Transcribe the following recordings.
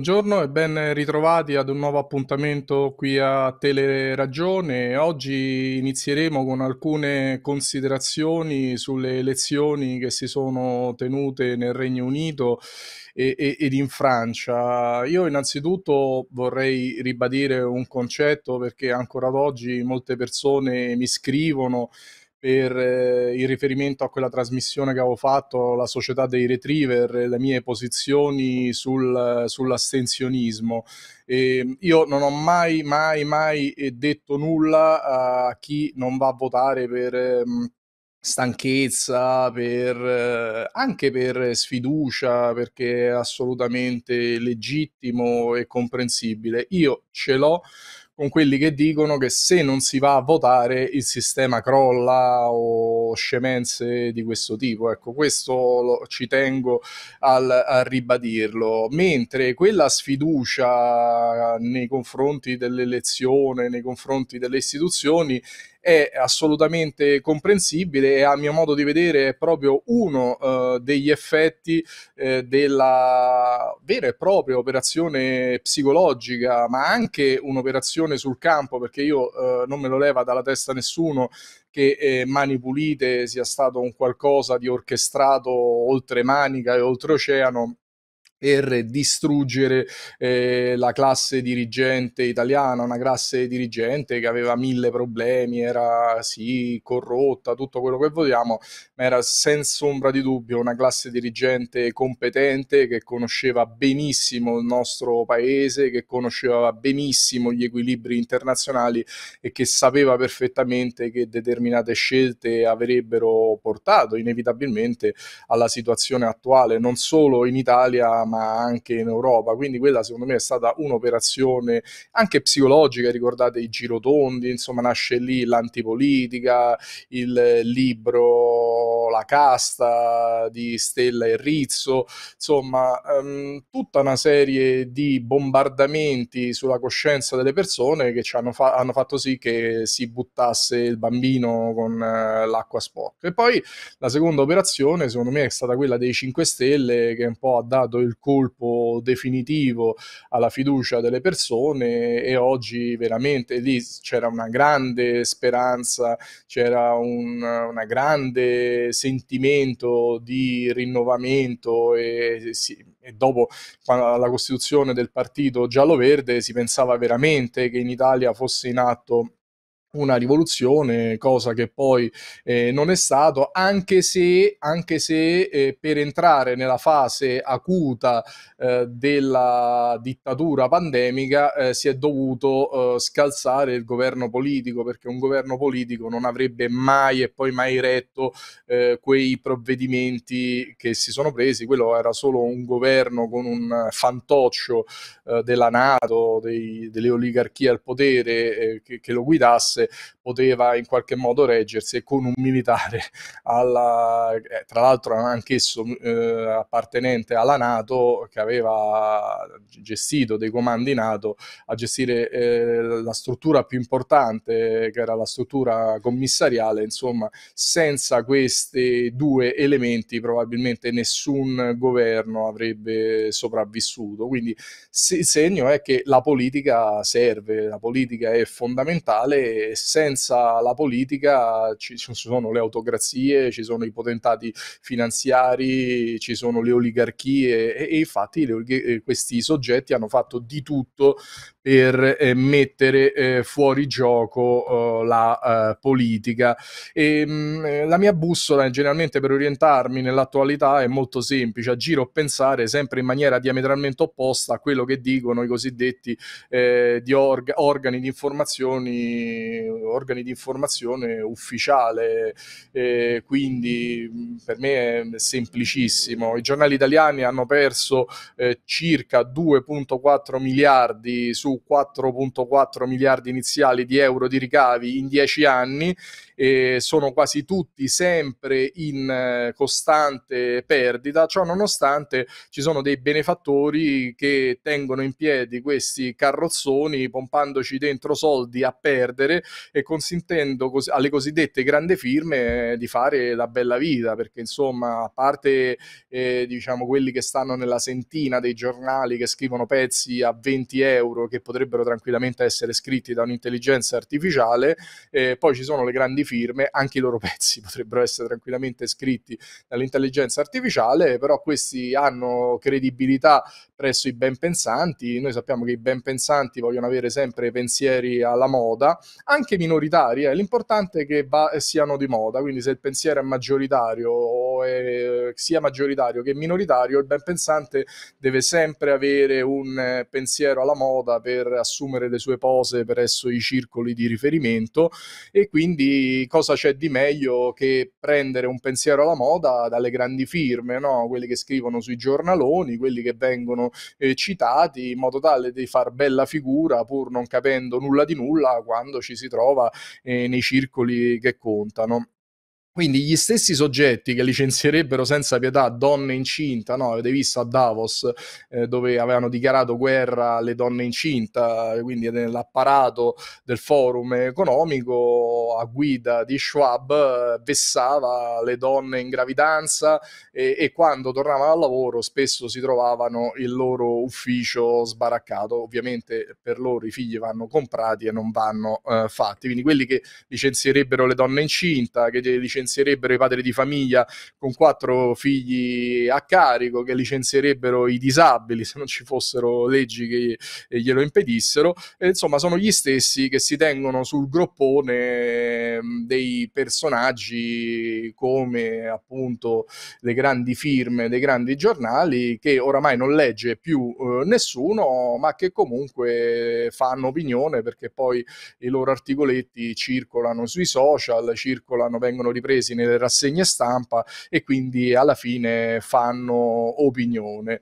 Buongiorno e ben ritrovati ad un nuovo appuntamento qui a Teleragione. Oggi inizieremo con alcune considerazioni sulle elezioni che si sono tenute nel Regno Unito e, e, ed in Francia. Io innanzitutto vorrei ribadire un concetto perché ancora ad oggi molte persone mi scrivono per eh, il riferimento a quella trasmissione che avevo fatto, la società dei retriever, le mie posizioni sul, sull'astensionismo. E ehm, io non ho mai, mai, mai eh, detto nulla a chi non va a votare per... Ehm, stanchezza, per, eh, anche per sfiducia, perché è assolutamente legittimo e comprensibile. Io ce l'ho con quelli che dicono che se non si va a votare il sistema crolla o scemenze di questo tipo. Ecco, questo lo, ci tengo al, a ribadirlo. Mentre quella sfiducia nei confronti dell'elezione, nei confronti delle istituzioni, è assolutamente comprensibile e a mio modo di vedere è proprio uno eh, degli effetti eh, della vera e propria operazione psicologica, ma anche un'operazione sul campo, perché io eh, non me lo leva dalla testa nessuno che eh, Mani Pulite sia stato un qualcosa di orchestrato oltre Manica e oltre Oceano per distruggere eh, la classe dirigente italiana, una classe dirigente che aveva mille problemi, era sì corrotta, tutto quello che vogliamo, ma era senza ombra di dubbio una classe dirigente competente che conosceva benissimo il nostro paese, che conosceva benissimo gli equilibri internazionali e che sapeva perfettamente che determinate scelte avrebbero portato inevitabilmente alla situazione attuale, non solo in Italia, ma anche in Europa. Quindi quella secondo me è stata un'operazione anche psicologica, ricordate i girotondi, insomma nasce lì l'antipolitica, il libro la Casta, di Stella e Rizzo, insomma ehm, tutta una serie di bombardamenti sulla coscienza delle persone che hanno, fa- hanno, fatto sì che si buttasse il bambino con eh, l'acqua sporca. E poi la seconda operazione secondo me è stata quella dei 5 Stelle che un po' ha dato il colpo definitivo alla fiducia delle persone e oggi veramente lì c'era una grande speranza, c'era un, una grande sentimento di rinnovamento e, e dopo la costituzione del partito giallo-verde si pensava veramente che in Italia fosse in atto una rivoluzione, cosa che poi eh, non è stato, anche se, anche se eh, per entrare nella fase acuta eh, della dittatura pandemica eh, si è dovuto eh, scalzare il governo politico, perché un governo politico non avrebbe mai e poi mai retto eh, quei provvedimenti che si sono presi, quello era solo un governo con un fantoccio della Nato, dei, delle oligarchie al potere che, che lo guidasse se poteva in qualche modo reggersi e con un militare, alla, eh, tra l'altro anch'esso mm, eh, appartenente alla Nato, che aveva gestito dei comandi Nato, a gestire eh, la struttura più importante, che era la struttura commissariale, insomma, senza questi due elementi probabilmente nessun governo avrebbe sopravvissuto. Quindi il segno è che la politica serve, la politica è fondamentale e senza senza la politica ci, sono le autocrazie, ci sono i potentati finanziari, ci sono le oligarchie e, e infatti le, eh, questi soggetti hanno fatto di tutto per eh, mettere eh, fuori gioco eh, la eh, politica. E, ehm, mh, la mia bussola, generalmente per orientarmi nell'attualità, è molto semplice: a giro pensare sempre in maniera diametralmente opposta a quello che dicono i cosiddetti eh, di org- organi di informazioni, or- organi di informazione ufficiale, eh, quindi per me è semplicissimo. I giornali italiani hanno perso eh, circa 2.4 miliardi su 4.4 miliardi iniziali di euro di ricavi in 10 anni e sono quasi tutti sempre in eh, costante perdita, ciò nonostante ci sono dei benefattori che tengono in piedi questi carrozzoni pompandoci dentro soldi a perdere e consentendo cos- alle cosiddette grandi firme eh, di fare la bella vita, perché insomma, a parte eh, diciamo quelli che stanno nella sentina dei giornali che scrivono pezzi a 20 euro che potrebbero tranquillamente essere scritti da un'intelligenza artificiale, eh, poi ci sono le grandi firme firme, anche i loro pezzi potrebbero essere tranquillamente scritti dall'intelligenza artificiale, però questi hanno credibilità presso i ben pensanti, noi sappiamo che i ben pensanti vogliono avere sempre pensieri alla moda, anche minoritari, eh. l'importante è che va- eh, siano di moda, quindi se il pensiero è maggioritario o è, sia maggioritario che minoritario, il ben pensante deve sempre avere un eh, pensiero alla moda per assumere le sue pose presso i circoli di riferimento e quindi cosa c'è di meglio che prendere un pensiero alla moda dalle grandi firme, no? quelli che scrivono sui giornaloni, quelli che vengono eh, citati in modo tale di far bella figura pur non capendo nulla di nulla quando ci si trova eh, nei circoli che contano. Quindi gli stessi soggetti che licenzierebbero senza pietà donne incinta, no? Avete visto a Davos eh, dove avevano dichiarato guerra alle donne incinta, quindi nell'apparato del forum economico a guida di Schwab eh, vessava le donne in gravidanza e, e quando tornavano al lavoro spesso si trovavano il loro ufficio sbaraccato. Ovviamente per loro i figli vanno comprati e non vanno eh, fatti. Quindi quelli che licenzierebbero le donne incinta, che licenzierebbero licenzierebbero i padri di famiglia con quattro figli a carico, che licenzierebbero i disabili se non ci fossero leggi che glielo impedissero. E, insomma, sono gli stessi che si tengono sul groppone mm, dei personaggi come appunto le grandi firme dei grandi giornali che oramai non legge più eh, nessuno, ma che comunque fanno opinione perché poi i loro articoletti circolano sui social, circolano, vengono ripresi presi nelle rassegne stampa e quindi alla fine fanno opinione.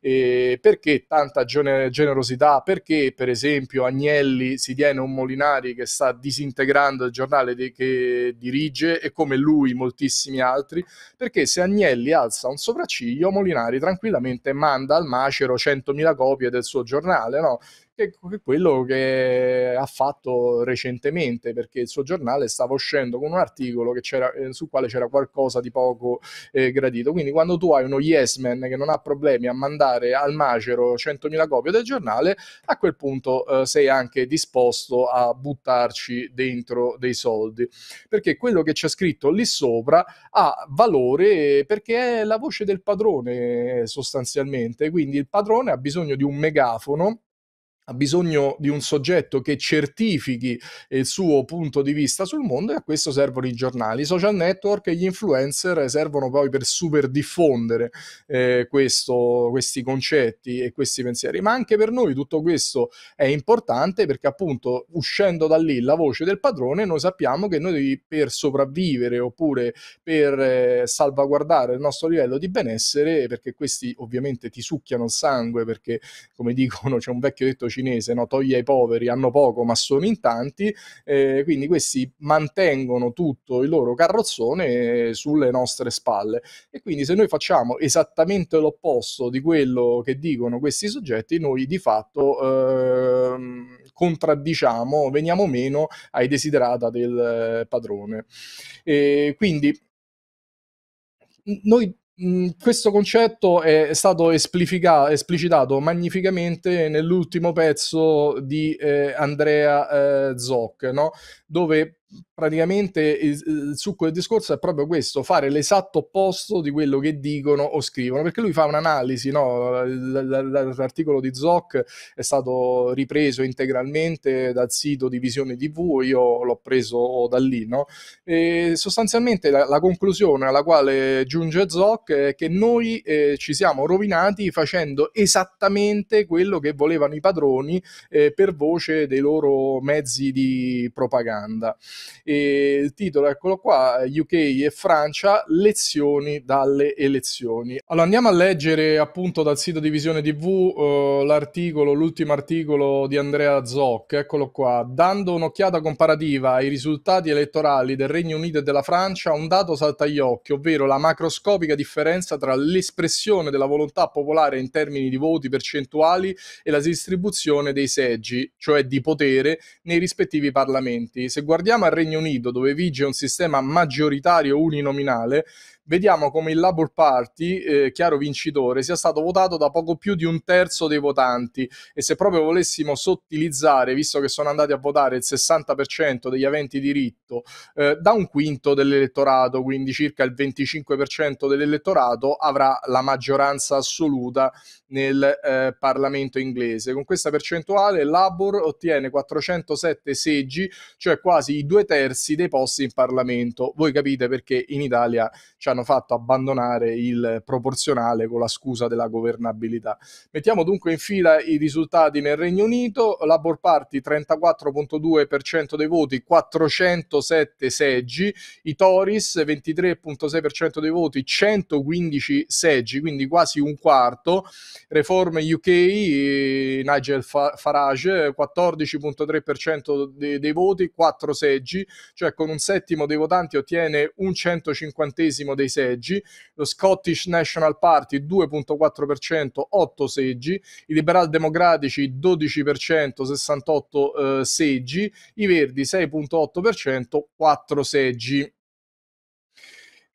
E perché tanta generosità? Perché per esempio Agnelli si tiene un Molinari che sta disintegrando il giornale di- che dirige e come lui moltissimi altri? Perché se Agnelli alza un sopracciglio, Molinari tranquillamente manda al macero 100.000 copie del suo giornale, no? che, che quello che ha fatto recentemente, perché il suo giornale stava uscendo con un articolo eh, sul quale c'era qualcosa di poco eh, gradito. Quindi quando tu hai uno yes man che non ha problemi a mandare al macero 100.000 copie del giornale, a quel punto eh, sei anche disposto a buttarci dentro dei soldi, perché quello che c'è scritto lì sopra ha valore perché è la voce del padrone sostanzialmente, quindi il padrone ha bisogno di un megafono ha bisogno di un soggetto che certifichi il suo punto di vista sul mondo e a questo servono i giornali, i social network e gli influencer servono poi per super diffondere eh, questo, questi concetti e questi pensieri, ma anche per noi tutto questo è importante perché appunto uscendo da lì la voce del padrone noi sappiamo che noi per sopravvivere oppure per eh, salvaguardare il nostro livello di benessere, perché questi ovviamente ti succhiano il sangue perché come dicono c'è un vecchio detto cinese, no? toglie ai poveri, hanno poco ma sono in tanti, eh, quindi questi mantengono tutto il loro carrozzone eh, sulle nostre spalle. E quindi se noi facciamo esattamente l'opposto di quello che dicono questi soggetti, noi di fatto eh, contraddiciamo, veniamo meno ai desiderata del eh, padrone. E quindi noi Mm, questo concetto è stato esplicitato magnificamente nell'ultimo pezzo di eh, Andrea eh, Zoc, no? dove praticamente il, il, succo del discorso è proprio questo, fare l'esatto opposto di quello che dicono o scrivono, perché lui fa un'analisi, no? l'articolo di Zoc è stato ripreso integralmente dal sito di Visione TV, io l'ho preso da lì, no? e sostanzialmente la, la, conclusione alla quale giunge Zoc è che noi eh, ci siamo rovinati facendo esattamente quello che volevano i padroni eh, per voce dei loro mezzi di propaganda. E il titolo, eccolo qua, eh, UK e Francia, lezioni dalle elezioni. Allora andiamo a leggere appunto dal sito di Visione TV eh, l'articolo, l'ultimo articolo di Andrea Zoc, eccolo qua, dando un'occhiata comparativa ai risultati elettorali del Regno Unito e della Francia, un dato salta agli occhi, ovvero la macroscopica differenza tra l'espressione della volontà popolare in termini di voti percentuali e la distribuzione dei seggi, cioè di potere, nei rispettivi parlamenti. Se guardiamo al Regno Unito, dove vige un sistema maggioritario uninominale, vediamo come il Labour Party, eh, chiaro vincitore, sia stato votato da poco più di un terzo dei votanti e se proprio volessimo sottilizzare, visto che sono andati a votare il 60% degli aventi diritto, eh, da un quinto dell'elettorato, quindi circa il 25% dell'elettorato avrà la maggioranza assoluta nel eh, Parlamento inglese. Con questa percentuale Labour ottiene 407 seggi, cioè quasi i due terzi dei posti in Parlamento. Voi capite perché in Italia ci hanno fatto abbandonare il proporzionale con la scusa della governabilità. Mettiamo dunque in fila i risultati nel Regno Unito, Labour Party 34.2% dei voti, 407 seggi, i Tories 23.6% dei voti, 115 seggi, quindi quasi un quarto, Reform UK, eh, Nigel Farage 14.3% dei, dei voti, 4 seggi, cioè con un settimo dei votanti ottiene un centocinquantesimo dei dei seggi, lo Scottish National Party 2.4%, 8 seggi, i liberal democratici 12%, 68 eh, seggi, i verdi 6.8%, 4 seggi.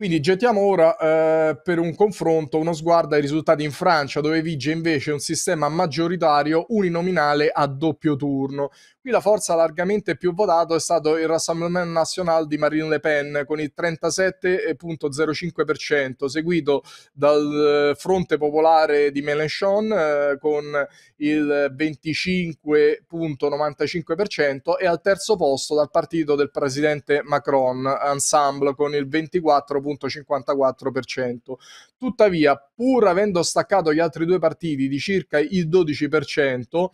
Quindi gettiamo ora eh, per un confronto uno sguardo ai risultati in Francia, dove vige invece un sistema maggioritario uninominale a doppio turno. Qui la forza largamente più votata è stato il Rassemblement National di Marine Le Pen con il 37,05%, seguito dal eh, Fronte Popolare di Mélenchon eh, con il 25,95% e al terzo posto dal partito del presidente Macron, Ensemble, con il 24,5%. 0,54%. Tuttavia, pur avendo staccato gli altri due partiti di circa il 12%,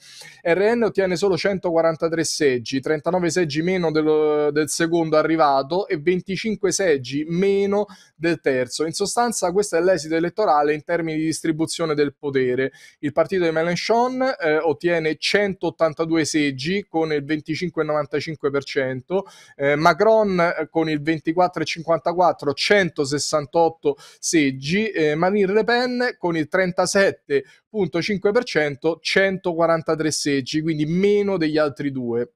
RN ottiene solo 143 seggi, 39 seggi meno dello, del secondo arrivato e 25 seggi meno del terzo. In sostanza, questo è l'esito elettorale in termini di distribuzione del potere. Il partito di Mélenchon eh, ottiene 182 seggi con il 25,95%, eh, Macron eh, con il 24,54%, 168 seggi, eh, Marine Le Pen con il 37,5%, 143 seggi, quindi meno degli altri due.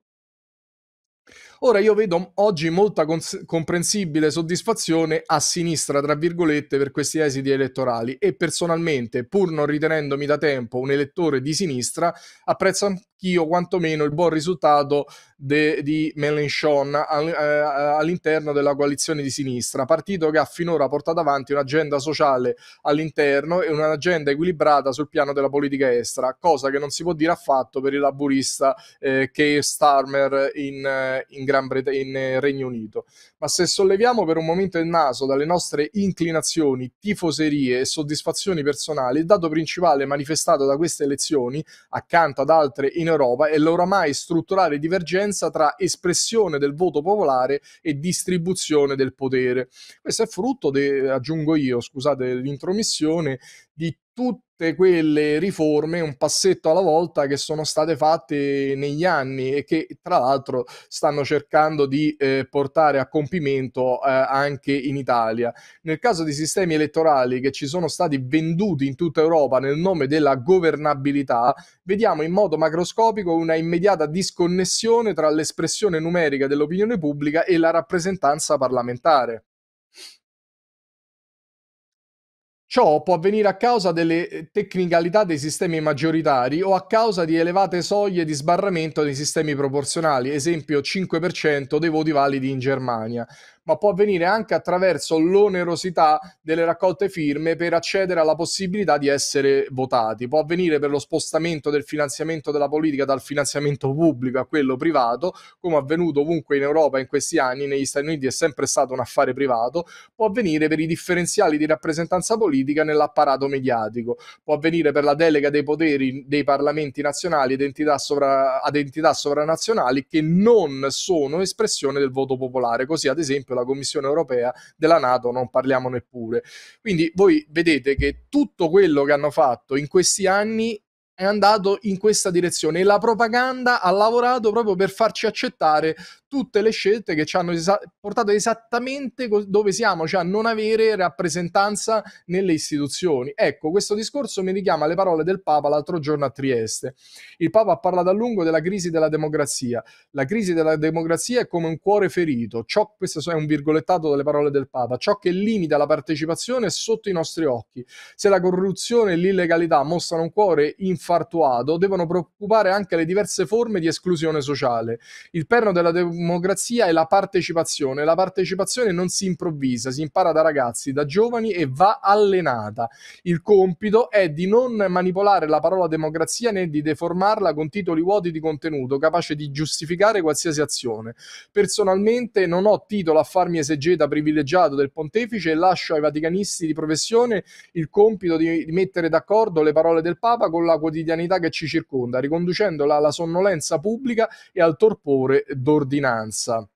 Ora io vedo oggi molta cons- comprensibile soddisfazione a sinistra, tra virgolette, per questi esiti elettorali e personalmente, pur non ritenendomi da tempo un elettore di sinistra, apprezzo o quantomeno il buon risultato de, di Melenchon all, eh, all'interno della coalizione di sinistra, partito che ha finora portato avanti un'agenda sociale all'interno e un'agenda equilibrata sul piano della politica estera, cosa che non si può dire affatto per il laburista eh, che Starmer in, eh, in, Gran Bret- in eh, Regno Unito. Ma se solleviamo per un momento il naso dalle nostre inclinazioni, tifoserie e soddisfazioni personali, il dato principale manifestato da queste elezioni, accanto ad altre in Europa e l'oramai strutturale divergenza tra espressione del voto popolare e distribuzione del potere. Questo è frutto, de, aggiungo io, scusate l'intromissione, di tutte quelle riforme un passetto alla volta che sono state fatte negli anni e che tra l'altro stanno cercando di eh, portare a compimento eh, anche in Italia. Nel caso di sistemi elettorali che ci sono stati venduti in tutta Europa nel nome della governabilità, vediamo in modo macroscopico una immediata disconnessione tra l'espressione numerica dell'opinione pubblica e la rappresentanza parlamentare. Ciò può avvenire a causa delle eh, tecnicalità dei sistemi maggioritari o a causa di elevate soglie di sbarramento dei sistemi proporzionali, esempio 5% dei voti validi in Germania ma può avvenire anche attraverso l'onerosità delle raccolte firme per accedere alla possibilità di essere votati. Può avvenire per lo spostamento del finanziamento della politica dal finanziamento pubblico a quello privato, come è avvenuto ovunque in Europa in questi anni, negli Stati Uniti è sempre stato un affare privato, può avvenire per i differenziali di rappresentanza politica nell'apparato mediatico, può avvenire per la delega dei poteri dei parlamenti nazionali ed entità, sovra- ad entità sovranazionali che non sono espressione del voto popolare, così ad esempio della Commissione europea, della Nato non parliamo neppure. Quindi voi vedete che tutto quello che hanno fatto in questi anni è andato in questa direzione e la propaganda ha lavorato proprio per farci accettare tutte le scelte che ci hanno esa- portato esattamente co- dove siamo, cioè a non avere rappresentanza nelle istituzioni. Ecco, questo discorso mi richiama alle parole del Papa l'altro giorno a Trieste. Il Papa ha parlato a lungo della crisi della democrazia. La crisi della democrazia è come un cuore ferito. Ciò, questo è un virgolettato delle parole del Papa. Ciò che limita la partecipazione è sotto i nostri occhi. Se la corruzione e l'illegalità mostrano un cuore infartuato, devono preoccupare anche le diverse forme di esclusione sociale. Il perno della democrazia democrazia è la partecipazione. La partecipazione non si improvvisa, si impara da ragazzi, da giovani e va allenata. Il compito è di non manipolare la parola democrazia né di deformarla con titoli vuoti di contenuto, capace di giustificare qualsiasi azione. Personalmente non ho titolo a farmi esegeta privilegiato del pontefice e lascio ai vaticanisti di professione il compito di mettere d'accordo le parole del Papa con la quotidianità che ci circonda, riconducendola alla sonnolenza pubblica e al torpore d'ordinanza finanza.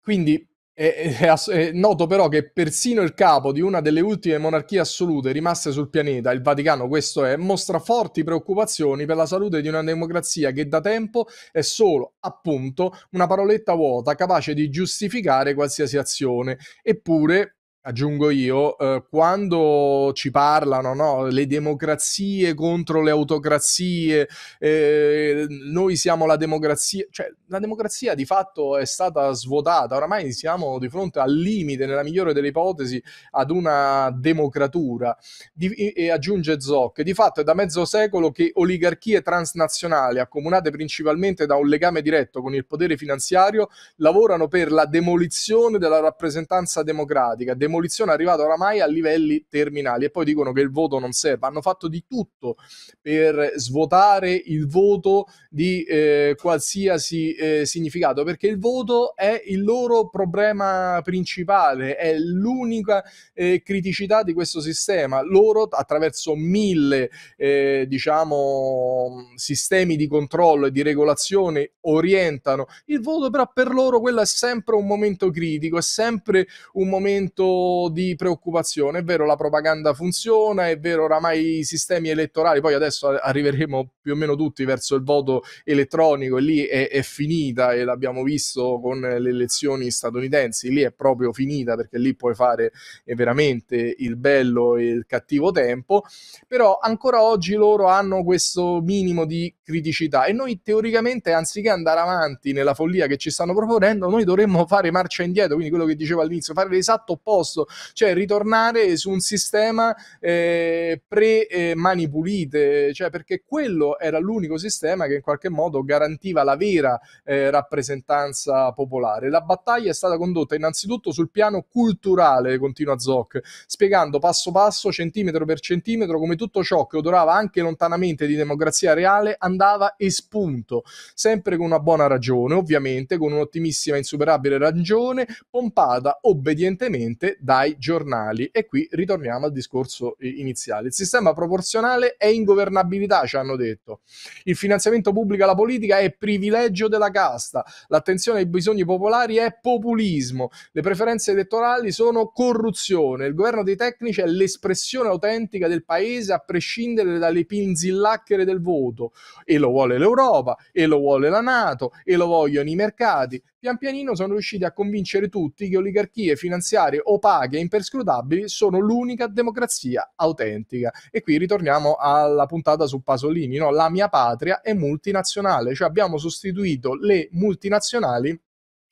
Quindi è, è, è, noto però che persino il capo di una delle ultime monarchie assolute rimaste sul pianeta, il Vaticano, questo è, mostra forti preoccupazioni per la salute di una democrazia che da tempo è solo, appunto, una paroletta vuota capace di giustificare qualsiasi azione. Eppure, aggiungo io, eh, quando ci parlano no, le democrazie contro le autocrazie, eh, noi siamo la democrazia, cioè la democrazia di fatto è stata svuotata, oramai siamo di fronte al limite, nella migliore delle ipotesi, ad una democratura. Di, e, e aggiunge Zoc, di fatto è da mezzo secolo che oligarchie transnazionali, accomunate principalmente da un legame diretto con il potere finanziario, lavorano per la demolizione della rappresentanza democratica, democratica demolizione è arrivata oramai a livelli terminali e poi dicono che il voto non serve. Hanno fatto di tutto per svuotare il voto di eh, qualsiasi eh, significato, perché il voto è il loro problema principale, è l'unica eh, criticità di questo sistema. Loro attraverso mille eh, diciamo, sistemi di controllo e di regolazione orientano il voto, però per loro quello è sempre un momento critico, è sempre un momento di preoccupazione. È vero, la propaganda funziona, è vero, oramai i sistemi elettorali, poi adesso arriveremo più o meno tutti verso il voto elettronico e lì è, è finita e l'abbiamo visto con le elezioni statunitensi, lì è proprio finita perché lì puoi fare eh, veramente il bello e il cattivo tempo, però ancora oggi loro hanno questo minimo di criticità e noi teoricamente anziché andare avanti nella follia che ci stanno proponendo, noi dovremmo fare marcia indietro, quindi quello che dicevo all'inizio, fare l'esatto opposto piuttosto, cioè ritornare su un sistema eh, pre-mani eh, pulite, cioè perché quello era l'unico sistema che in qualche modo garantiva la vera eh, rappresentanza popolare. La battaglia è stata condotta innanzitutto sul piano culturale, continua Zoc, spiegando passo passo, centimetro per centimetro, come tutto ciò che odorava anche lontanamente di democrazia reale andava espunto, sempre con una buona ragione, ovviamente, con un'ottimissima insuperabile ragione, pompata obbedientemente dai giornali. E qui ritorniamo al discorso eh, iniziale. Il sistema proporzionale è ingovernabilità, ci hanno detto. Il finanziamento pubblico alla politica è privilegio della casta. L'attenzione ai bisogni popolari è populismo. Le preferenze elettorali sono corruzione. Il governo dei tecnici è l'espressione autentica del paese a prescindere dalle pinzillacchere del voto. E lo vuole l'Europa, e lo vuole la Nato, e lo vogliono i mercati. Pian pianino sono riusciti a convincere tutti che oligarchie finanziarie opache e imperscrutabili sono l'unica democrazia autentica. E qui ritorniamo alla puntata su Pasolini, no? la mia patria è multinazionale, cioè abbiamo sostituito le multinazionali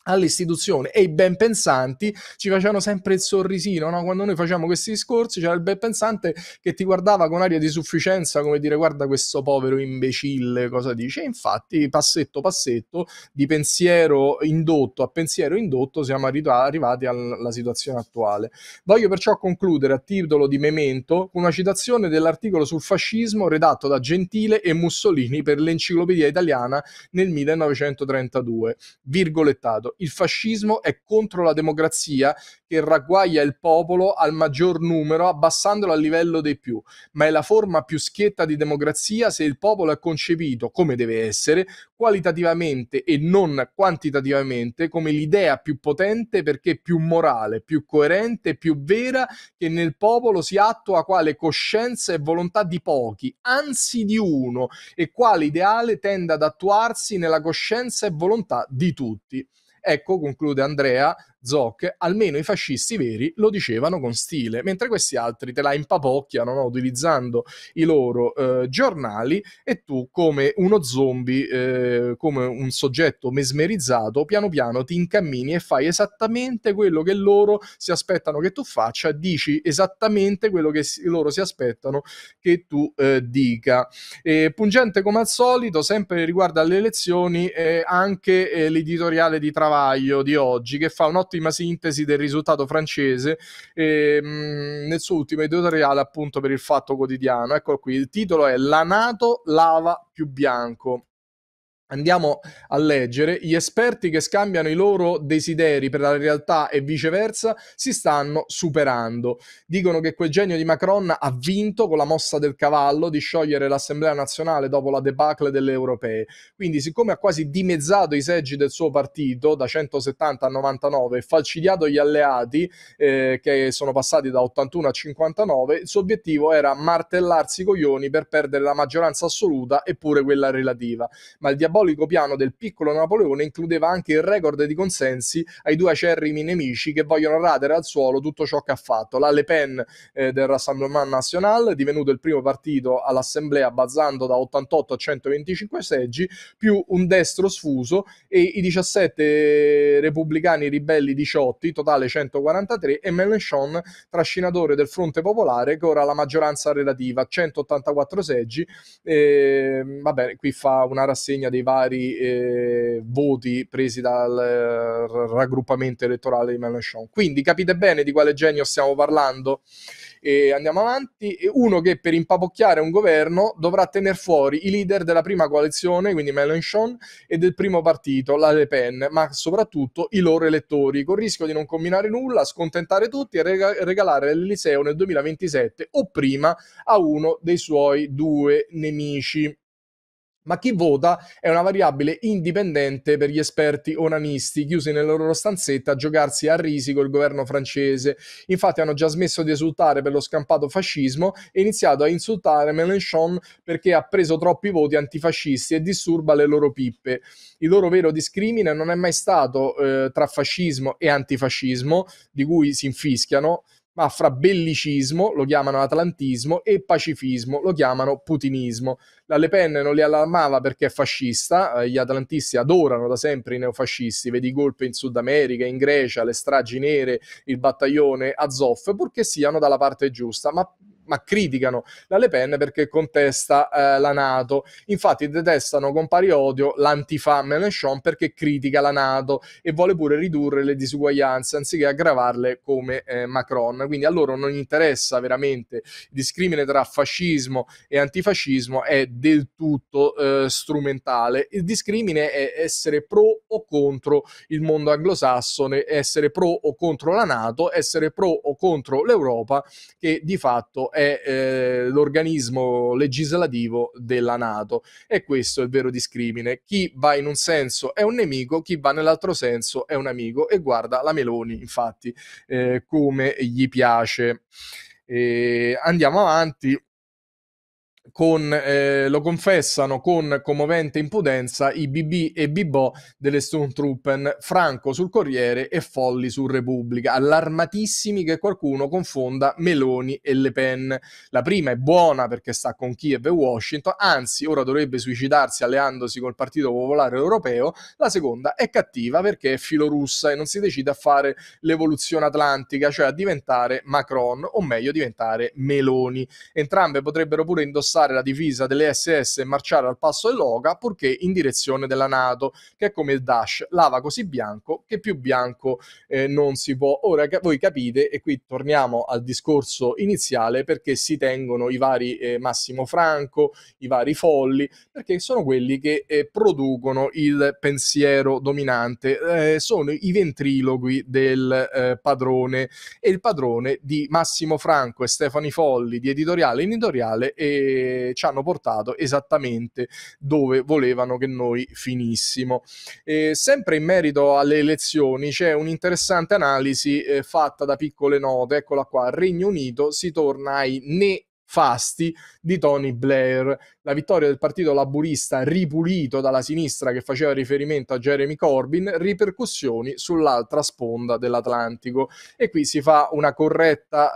all'istituzione e i ben pensanti ci facevano sempre il sorrisino no? quando noi facciamo questi discorsi c'era il ben pensante che ti guardava con aria di sufficienza come dire guarda questo povero imbecille cosa dice e infatti passetto passetto di pensiero indotto a pensiero indotto siamo arri- arrivati alla situazione attuale voglio perciò concludere a titolo di memento una citazione dell'articolo sul fascismo redatto da Gentile e Mussolini per l'enciclopedia italiana nel 1932 virgolettato il fascismo è contro la democrazia che ragguaglia il popolo al maggior numero abbassandolo al livello dei più, ma è la forma più schietta di democrazia se il popolo è concepito, come deve essere, qualitativamente e non quantitativamente come l'idea più potente perché più morale, più coerente, più vera che nel popolo si attua quale coscienza e volontà di pochi, anzi di uno, e quale ideale tende ad attuarsi nella coscienza e volontà di tutti. Ecco, conclude Andrea, Zoc, almeno i fascisti veri lo dicevano con stile, mentre questi altri te la impapocchiano no? utilizzando i loro eh, giornali e tu come uno zombie, eh, come un soggetto mesmerizzato, piano piano ti incammini e fai esattamente quello che loro si aspettano che tu faccia, dici esattamente quello che si, loro si aspettano che tu eh, dica. E, pungente come al solito, sempre riguardo alle elezioni, anche eh, l'editoriale di Travaglio di oggi che fa un'ottima un'ottima sintesi del risultato francese e, ehm, mh, nel suo ultimo editoriale appunto per il Fatto Quotidiano. Ecco qui, il titolo è La Nato lava più bianco. Andiamo a leggere, gli esperti che scambiano i loro desideri per la realtà e viceversa si stanno superando. Dicono che quel genio di Macron ha vinto con la mossa del cavallo di sciogliere l'Assemblea nazionale dopo la debacle delle europee. Quindi siccome ha quasi dimezzato i seggi del suo partito da 170 a 99 e falcidiato gli alleati eh, che sono passati da 81 a 59, il suo obiettivo era martellarsi i coglioni per perdere la maggioranza assoluta e pure quella relativa. Ma il diabolico diabolico piano del piccolo Napoleone includeva anche il record di consensi ai due acerrimi nemici che vogliono radere al suolo tutto ciò che ha fatto. La Le Pen eh, del Rassemblement National, divenuto il primo partito all'Assemblea bazzando da 88 a 125 seggi, più un destro sfuso e i 17 repubblicani ribelli 18, totale 143, e Mélenchon, trascinatore del fronte popolare, che ora ha la maggioranza relativa, 184 seggi. E, ehm, vabbè, qui fa una rassegna dei vari eh, voti presi dal eh, raggruppamento elettorale di Mélenchon. Quindi capite bene di quale genio stiamo parlando. E andiamo avanti. uno che per impapocchiare un governo dovrà tenere fuori i leader della prima coalizione, quindi Mélenchon, e del primo partito, la Le Pen, ma soprattutto i loro elettori, con il rischio di non combinare nulla, scontentare tutti e regalare l'Eliseo nel 2027 o prima a uno dei suoi due nemici ma chi vota è una variabile indipendente per gli esperti onanisti chiusi nella loro stanzetta a giocarsi a risico il governo francese. Infatti hanno già smesso di esultare per lo scampato fascismo e iniziato a insultare Mélenchon perché ha preso troppi voti antifascisti e disturba le loro pippe. Il loro vero discrimine non è mai stato eh, tra fascismo e antifascismo, di cui si infischiano, ma fra bellicismo, lo chiamano atlantismo, e pacifismo, lo chiamano putinismo. La Le Pen non li allarmava perché è fascista, eh, gli atlantisti adorano da sempre i neofascisti, vedi i golpe in Sud America, in Grecia, le stragi nere, il battaglione, Azov, purché siano dalla parte giusta, ma ma criticano la Le Pen perché contesta eh, la Nato. Infatti detestano con pari odio l'antifa Mélenchon perché critica la Nato e vuole pure ridurre le disuguaglianze anziché aggravarle come eh, Macron. Quindi a loro non interessa veramente il discrimine tra fascismo e antifascismo è del tutto eh, strumentale. Il discrimine è essere pro o contro il mondo anglosassone, essere pro o contro la Nato, essere pro o contro l'Europa che di fatto è eh, l'organismo legislativo della Nato e questo è il vero discrimine. Chi va in un senso è un nemico, chi va nell'altro senso è un amico e guarda la Meloni infatti eh, come gli piace. E andiamo avanti con, eh, lo confessano con commovente impudenza i BB e Bibò delle Stormtrooper, Franco sul Corriere e Folli su Repubblica, allarmatissimi che qualcuno confonda Meloni e Le Pen. La prima è buona perché sta con Kiev e Washington, anzi ora dovrebbe suicidarsi alleandosi col Partito Popolare Europeo, la seconda è cattiva perché è filorussa e non si decide a fare l'evoluzione atlantica, cioè a diventare Macron o meglio diventare Meloni. Entrambe potrebbero pure indossare indossare la divisa delle SS e marciare al passo dell'Oga, purché in direzione della Nato, che è come il Dash, lava così bianco che più bianco eh, non si può. Ora ca- voi capite, e qui torniamo al discorso iniziale, perché si tengono i vari eh, Massimo Franco, i vari folli, perché sono quelli che eh, producono il pensiero dominante, eh, sono i ventriloqui del eh, padrone e il padrone di Massimo Franco e Stefani Folli di editoriale in editoriale e e ci hanno portato esattamente dove volevano che noi finissimo. E sempre in merito alle elezioni c'è un'interessante analisi eh, fatta da piccole note, eccola qua, Regno Unito si torna ai ne fasti di Tony Blair. La vittoria del partito laburista ripulito dalla sinistra che faceva riferimento a Jeremy Corbyn, ripercussioni sull'altra sponda dell'Atlantico. E qui si fa una corretta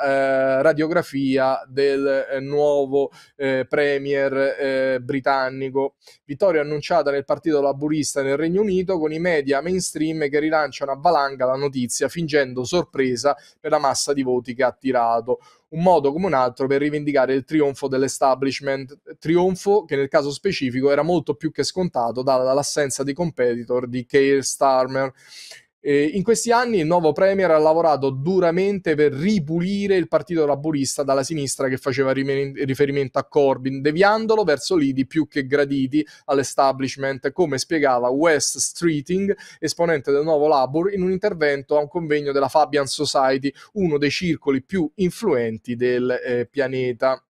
eh, radiografia del eh, nuovo eh, premier eh, britannico. Vittoria annunciata nel partito laburista nel Regno Unito con i media mainstream che rilanciano a valanga la notizia fingendo sorpresa per la massa di voti che ha attirato un modo come un altro per rivendicare il trionfo dell'establishment, trionfo che nel caso specifico era molto più che scontato dall'assenza di competitor di Keir Starmer eh, in questi anni il nuovo Premier ha lavorato duramente per ripulire il partito laburista dalla sinistra che faceva riferimento a Corbyn, deviandolo verso lidi più che graditi all'establishment, come spiegava West Streeting, esponente del nuovo Labour, in un intervento a un convegno della Fabian Society, uno dei circoli più influenti del eh, pianeta.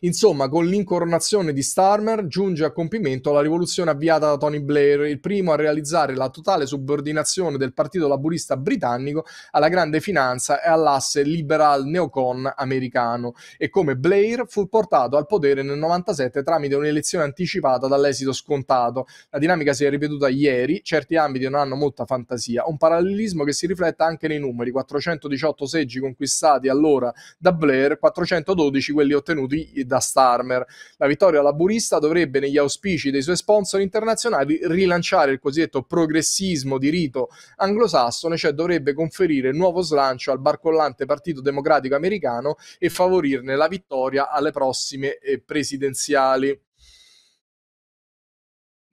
Insomma, con l'incoronazione di Starmer giunge a compimento la rivoluzione avviata da Tony Blair, il primo a realizzare la totale subordinazione del Partito Laburista britannico alla grande finanza e all'asse liberal neocon americano e come Blair fu portato al potere nel 97 tramite un'elezione anticipata dall'esito scontato. La dinamica si è ripetuta ieri, certi ambiti non hanno molta fantasia, un parallelismo che si riflette anche nei numeri, 418 seggi conquistati allora da Blair, 412 quelli ottenuti Renzi da Starmer. La vittoria laburista dovrebbe, negli auspici dei suoi sponsor internazionali, rilanciare il cosiddetto progressismo di rito anglosassone, cioè dovrebbe conferire nuovo slancio al barcollante Partito Democratico americano e favorirne la vittoria alle prossime eh, presidenziali.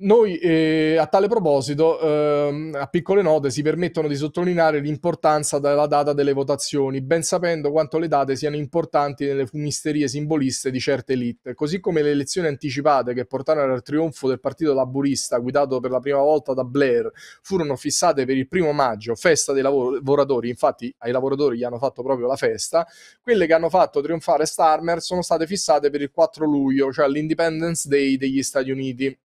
Noi eh, a tale proposito, ehm, a piccole note, si permettono di sottolineare l'importanza della data delle votazioni, ben sapendo quanto le date siano importanti nelle fumisterie simboliste di certe elite, così come le elezioni anticipate che portarono al trionfo del partito laburista guidato per la prima volta da Blair furono fissate per il primo maggio, festa dei lavoratori, infatti ai lavoratori gli hanno fatto proprio la festa, quelle che hanno fatto trionfare Starmer sono state fissate per il 4 luglio, cioè l'Independence Day degli Stati Uniti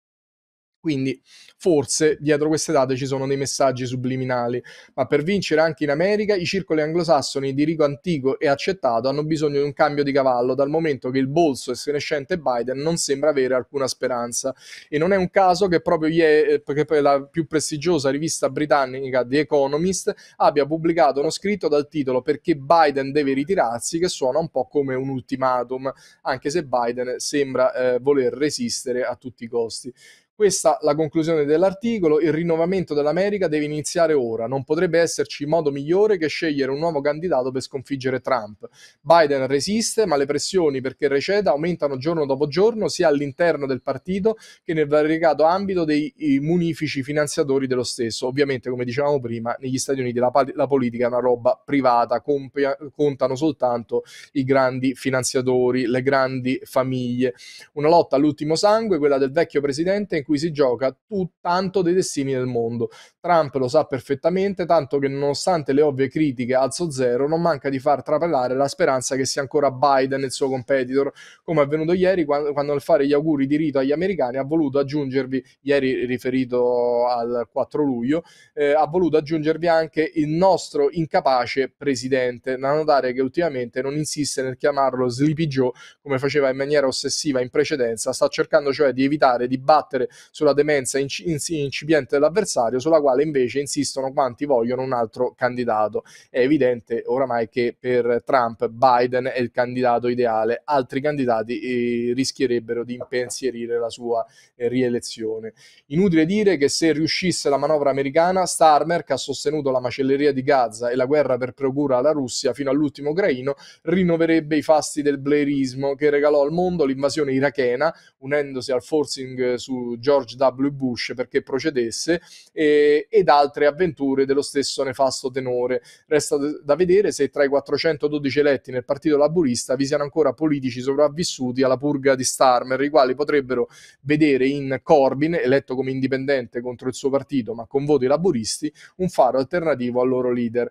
quindi forse dietro queste date ci sono dei messaggi subliminali, ma per vincere anche in America i circoli anglosassoni di rigo antico e accettato hanno bisogno di un cambio di cavallo dal momento che il bolso e senescente Biden non sembra avere alcuna speranza. E non è un caso che proprio ieri, eh, la più prestigiosa rivista britannica The Economist abbia pubblicato uno scritto dal titolo Perché Biden deve ritirarsi, che suona un po' come un ultimatum, anche se Biden sembra eh, voler resistere a tutti i costi. Questa la conclusione dell'articolo, il rinnovamento dell'America deve iniziare ora, non potrebbe esserci modo migliore che scegliere un nuovo candidato per sconfiggere Trump. Biden resiste, ma le pressioni perché receda aumentano giorno dopo giorno sia all'interno del partito che nel variegato ambito dei munifici finanziatori dello stesso. Ovviamente, come dicevamo prima, negli Stati Uniti la, la politica è una roba privata, compia, contano soltanto i grandi finanziatori, le grandi famiglie. Una lotta all'ultimo sangue, quella del vecchio presidente cui si gioca tutto tanto dei destini del mondo. Trump lo sa perfettamente, tanto che nonostante le ovvie critiche alzo zero, non manca di far trapelare la speranza che sia ancora Biden il suo competitor, come è avvenuto ieri quando, quando nel fare gli auguri di rito agli americani ha voluto aggiungervi, ieri riferito al 4 luglio, eh, ha voluto aggiungervi anche il nostro incapace presidente, da notare che ultimamente non insiste nel chiamarlo Sleepy Joe come faceva in maniera ossessiva in precedenza, sta cercando cioè di evitare di battere sulla demenza inc- incipiente dell'avversario, sulla quale invece insistono quanti vogliono un altro candidato. È evidente oramai che per Trump Biden è il candidato ideale, altri candidati eh, rischierebbero di impensierire la sua eh, rielezione. Inutile dire che se riuscisse la manovra americana, Starmer, che ha sostenuto la macelleria di Gaza e la guerra per procura alla Russia fino all'ultimo ucraino, rinnoverebbe i fasti del blairismo che regalò al mondo l'invasione irachena, unendosi al forcing eh, su George W. Bush perché procedesse e, ed altre avventure dello stesso nefasto tenore. Resta da vedere se tra i 412 eletti nel partito laburista vi siano ancora politici sopravvissuti alla purga di Starmer, i quali potrebbero vedere in Corbyn, eletto come indipendente contro il suo partito ma con voti laburisti, un faro alternativo al loro leader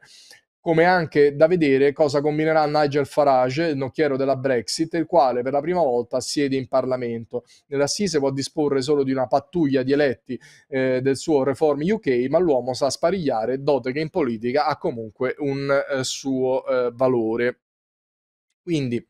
come anche da vedere cosa combinerà Nigel Farage, il nocchiero della Brexit, il quale per la prima volta siede in Parlamento. Nell'assise può disporre solo di una pattuglia di eletti eh, del suo Reform UK, ma l'uomo sa sparigliare, dote che in politica ha comunque un eh, suo eh, valore. Quindi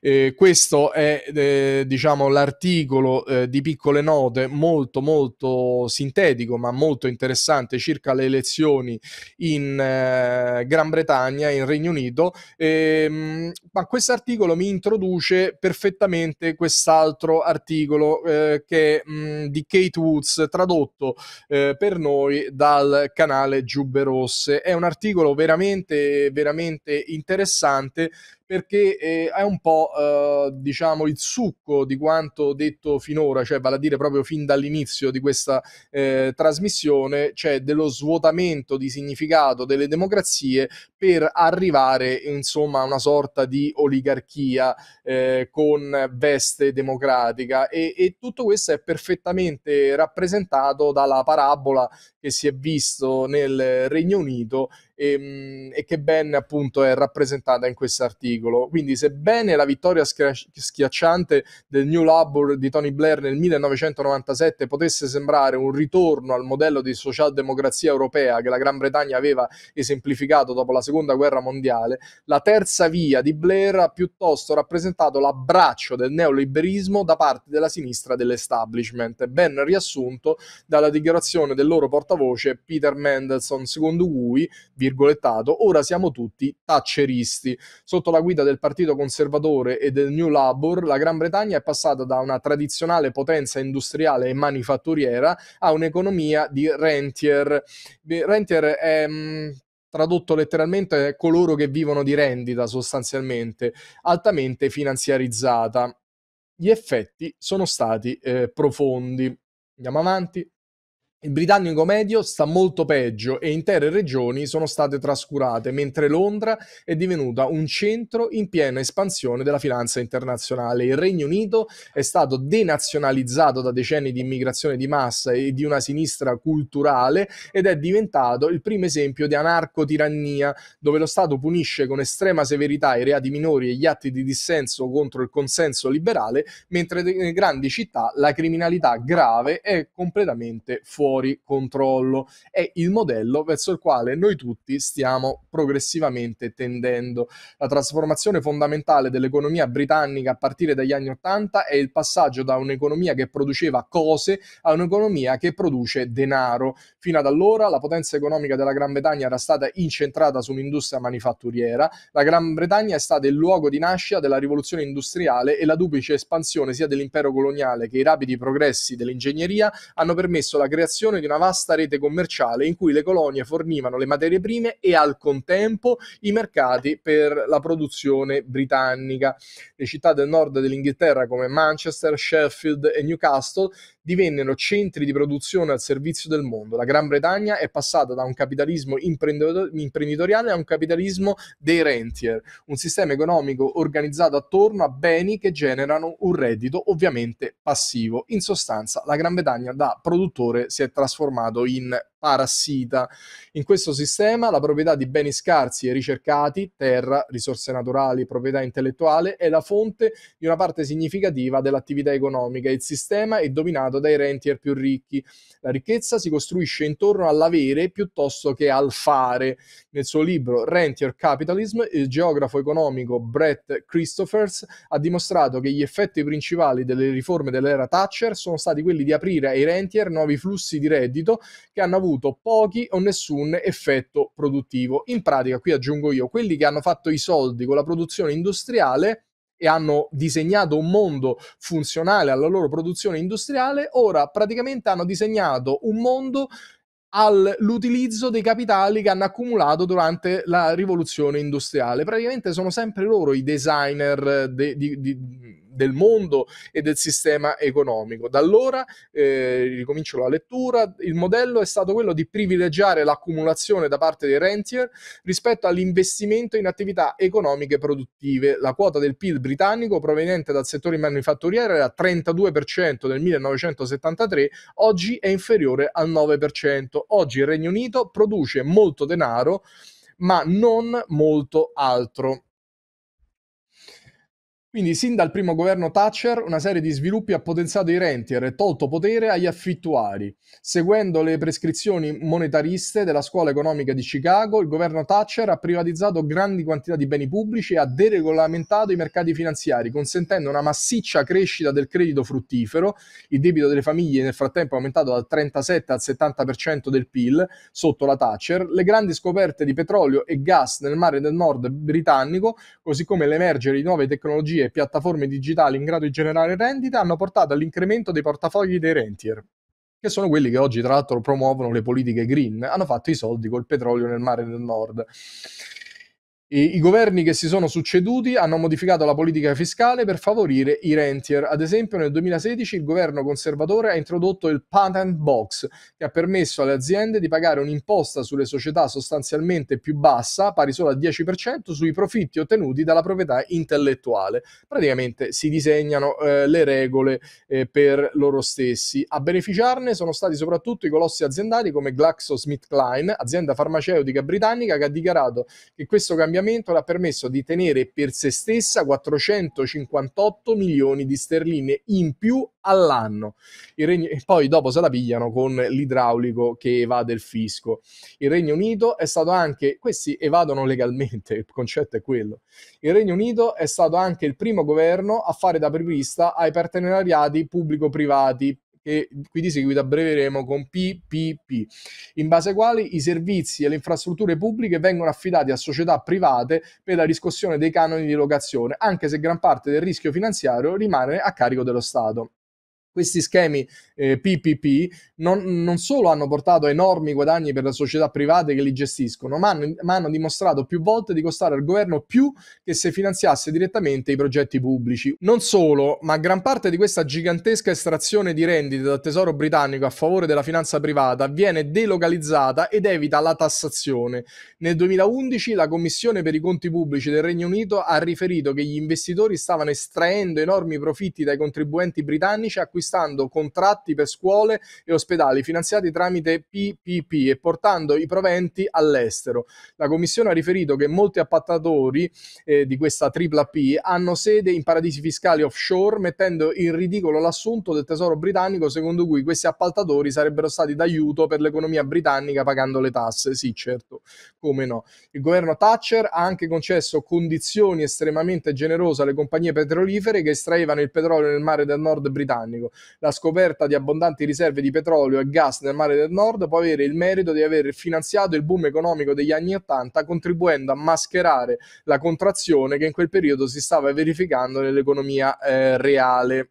eh, questo è eh, diciamo, l'articolo eh, di piccole note molto molto sintetico ma molto interessante circa le elezioni in eh, Gran Bretagna, in Regno Unito, ehm, ma questo articolo mi introduce perfettamente quest'altro articolo eh, che, mh, mm, di Kate Woods tradotto eh, per noi dal canale Giubbe Rosse. È un articolo veramente, veramente interessante perché eh, è un po' eh, diciamo il succo di quanto detto finora, cioè vale a dire proprio fin dall'inizio di questa eh, trasmissione, cioè dello svuotamento di significato delle democrazie per arrivare insomma a una sorta di oligarchia eh, con veste democratica e, e tutto questo è perfettamente rappresentato dalla parabola che si è visto nel Regno Unito e, ehm, e che ben appunto è rappresentata in questo articolo. Quindi sebbene la vittoria schiacciante del New Labour di Tony Blair nel 1997 potesse sembrare un ritorno al modello di socialdemocrazia europea che la Gran Bretagna aveva esemplificato dopo la Seconda Guerra Mondiale, la terza via di Blair ha piuttosto rappresentato l'abbraccio del neoliberismo da parte della sinistra dell'establishment, ben riassunto dalla dichiarazione del loro portavoce Peter Mendelssohn, secondo cui, vi virgolettato, ora siamo tutti tacceristi. Sotto la guida del Partito Conservatore e del New Labour, la Gran Bretagna è passata da una tradizionale potenza industriale e manifatturiera a un'economia di rentier. Rentier è mm, tradotto letteralmente coloro che vivono di rendita sostanzialmente, altamente finanziarizzata. Gli effetti sono stati eh, profondi. Andiamo avanti. Il britannico medio sta molto peggio e intere regioni sono state trascurate, mentre Londra è divenuta un centro in piena espansione della finanza internazionale. Il Regno Unito è stato denazionalizzato da decenni di immigrazione di massa e di una sinistra culturale ed è diventato il primo esempio di anarco-tirannia, dove lo Stato punisce con estrema severità i reati minori e gli atti di dissenso contro il consenso liberale, mentre nelle grandi città la criminalità grave è completamente fuori fuori controllo. È il modello verso il quale noi tutti stiamo progressivamente tendendo. La trasformazione fondamentale dell'economia britannica a partire dagli anni Ottanta è il passaggio da un'economia che produceva cose a un'economia che produce denaro. Fino ad allora la potenza economica della Gran Bretagna era stata incentrata sull'industria manifatturiera. La Gran Bretagna è stata il luogo di nascita della rivoluzione industriale e la duplice espansione sia dell'impero coloniale che i rapidi progressi dell'ingegneria hanno permesso la creazione creazione di una vasta rete commerciale in cui le colonie fornivano le materie prime e al contempo i mercati per la produzione britannica. Le città del nord dell'Inghilterra come Manchester, Sheffield e Newcastle divennero centri di produzione al servizio del mondo. La Gran Bretagna è passata da un capitalismo imprenditoriale a un capitalismo dei rentier, un sistema economico organizzato attorno a beni che generano un reddito ovviamente passivo. In sostanza, la Gran Bretagna da produttore si è trasformato in parassita. In questo sistema la proprietà di beni scarsi e ricercati, terra, risorse naturali, proprietà intellettuale, è la fonte di una parte significativa dell'attività economica. Il sistema è dominato dai rentier più ricchi. La ricchezza si costruisce intorno all'avere piuttosto che al fare. Nel suo libro Rentier Capitalism, il geografo economico Brett Christophers ha dimostrato che gli effetti principali delle riforme dell'era Thatcher sono stati quelli di aprire ai rentier nuovi flussi di reddito che hanno avuto avuto pochi o nessun effetto produttivo. In pratica, qui aggiungo io, quelli che hanno fatto i soldi con la produzione industriale e hanno disegnato un mondo funzionale alla loro produzione industriale, ora praticamente hanno disegnato un mondo all'utilizzo dei capitali che hanno accumulato durante la rivoluzione industriale. Praticamente sono sempre loro i designer eh, de, di, di del mondo e del sistema economico. Da allora, eh, ricomincio la lettura, il modello è stato quello di privilegiare l'accumulazione da parte dei rentier rispetto all'investimento in attività economiche produttive. La quota del PIL britannico proveniente dal settore manifatturiero era 32% nel 1973, oggi è inferiore al 9%. Oggi il Regno Unito produce molto denaro, ma non molto altro. Quindi sin dal primo governo Thatcher una serie di sviluppi ha potenziato i rentier e tolto potere agli affittuari. Seguendo le prescrizioni monetariste della scuola economica di Chicago, il governo Thatcher ha privatizzato grandi quantità di beni pubblici e ha deregolamentato i mercati finanziari, consentendo una massiccia crescita del credito fruttifero. Il debito delle famiglie nel frattempo è aumentato dal 37 al 70% del PIL sotto la Thatcher. Le grandi scoperte di petrolio e gas nel mare del nord britannico, così come l'emergere di nuove tecnologie tecnologie e piattaforme digitali in grado di generare rendita hanno portato all'incremento dei portafogli dei rentier, che sono quelli che oggi tra l'altro promuovono le politiche green, hanno fatto i soldi col petrolio nel mare del nord. I, governi che si sono succeduti hanno modificato la politica fiscale per favorire i rentier. Ad esempio, nel 2016 il governo conservatore ha introdotto il patent box, che ha permesso alle aziende di pagare un'imposta sulle società sostanzialmente più bassa, pari solo al 10%, sui profitti ottenuti dalla proprietà intellettuale. Praticamente si disegnano eh, le regole eh, per loro stessi. A beneficiarne sono stati soprattutto i colossi aziendali come GlaxoSmithKline, azienda farmaceutica britannica che ha dichiarato che questo cambiamento cambiamento le ha permesso di tenere per se stessa 458 milioni di sterline in più all'anno. Regno... poi dopo se la pigliano con l'idraulico che evade il fisco. Il Regno Unito è stato anche, questi evadono legalmente, il concetto è quello. Il Regno Unito è stato anche il primo governo a fare da prevista ai partenariati pubblico-privati che qui di seguito abbreveremo con PPP, in base ai quali i servizi e le infrastrutture pubbliche vengono affidati a società private per la riscossione dei canoni di locazione, anche se gran parte del rischio finanziario rimane a carico dello Stato. Questi schemi eh, PPP non, non, solo hanno portato enormi guadagni per le società private che li gestiscono, ma hanno, ma hanno, dimostrato più volte di costare al governo più che se finanziasse direttamente i progetti pubblici. Non solo, ma gran parte di questa gigantesca estrazione di rendite dal Tesoro britannico a favore della finanza privata viene delocalizzata ed evita la tassazione. Nel 2011 la Commissione per i conti pubblici del Regno Unito ha riferito che gli investitori stavano estraendo enormi profitti dai contribuenti britannici acquistando acquistando contratti per scuole e ospedali finanziati tramite PPP e portando i proventi all'estero. La Commissione ha riferito che molti appaltatori eh, di questa tripla P hanno sede in paradisi fiscali offshore, mettendo in ridicolo l'assunto del Tesoro britannico secondo cui questi appaltatori sarebbero stati d'aiuto per l'economia britannica pagando le tasse. Sì, certo, come no. Il governo Thatcher ha anche concesso condizioni estremamente generose alle compagnie petrolifere che estraevano il petrolio nel mare del nord britannico. La scoperta di abbondanti riserve di petrolio e gas nel mare del nord può avere il merito di aver finanziato il boom economico degli anni 80 contribuendo a mascherare la contrazione che in quel periodo si stava verificando nell'economia eh, reale.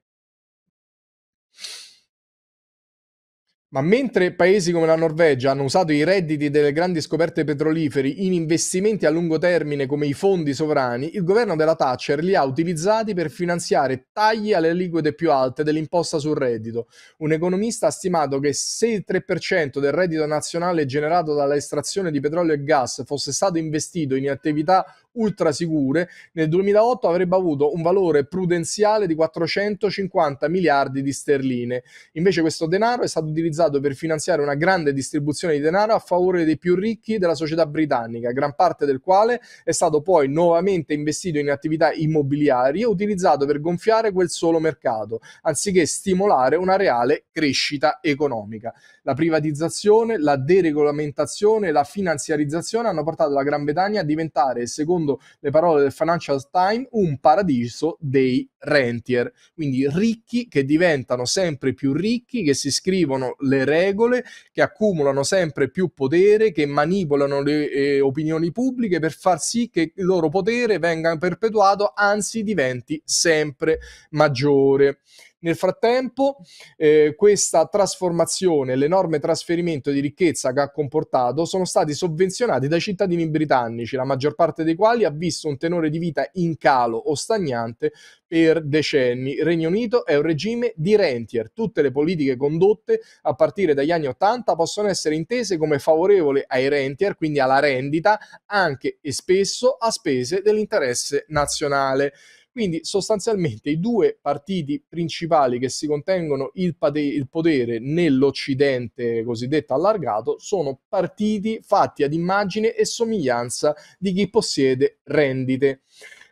Ma mentre paesi come la Norvegia hanno usato i redditi delle grandi scoperte petroliferi in investimenti a lungo termine come i fondi sovrani, il governo della Thatcher li ha utilizzati per finanziare tagli alle aliquote più alte dell'imposta sul reddito. Un economista ha stimato che se il 3% del reddito nazionale generato dall'estrazione di petrolio e gas fosse stato investito in attività ultra sicure, nel 2008 avrebbe avuto un valore prudenziale di 450 miliardi di sterline. Invece questo denaro è stato utilizzato per finanziare una grande distribuzione di denaro a favore dei più ricchi della società britannica, gran parte del quale è stato poi nuovamente investito in attività immobiliari e utilizzato per gonfiare quel solo mercato, anziché stimolare una reale crescita economica. La privatizzazione, la deregolamentazione, e la finanziarizzazione hanno portato la Gran Bretagna a diventare, secondo secondo le parole del Financial Times, un paradiso dei rentier, quindi ricchi che diventano sempre più ricchi, che si scrivono le regole, che accumulano sempre più potere, che manipolano le eh, opinioni pubbliche per far sì che il loro potere venga perpetuato, anzi diventi sempre maggiore. Nel frattempo, eh, questa trasformazione, l'enorme trasferimento di ricchezza che ha comportato, sono stati sovvenzionati dai cittadini britannici, la maggior parte dei quali ha visto un tenore di vita in calo o stagnante per decenni. Il Regno Unito è un regime di rentier. Tutte le politiche condotte a partire dagli anni 80 possono essere intese come favorevole ai rentier, quindi alla rendita, anche e spesso a spese dell'interesse nazionale. Quindi sostanzialmente i due partiti principali che si contengono il, pade- il potere nell'Occidente cosiddetto allargato sono partiti fatti ad immagine e somiglianza di chi possiede rendite.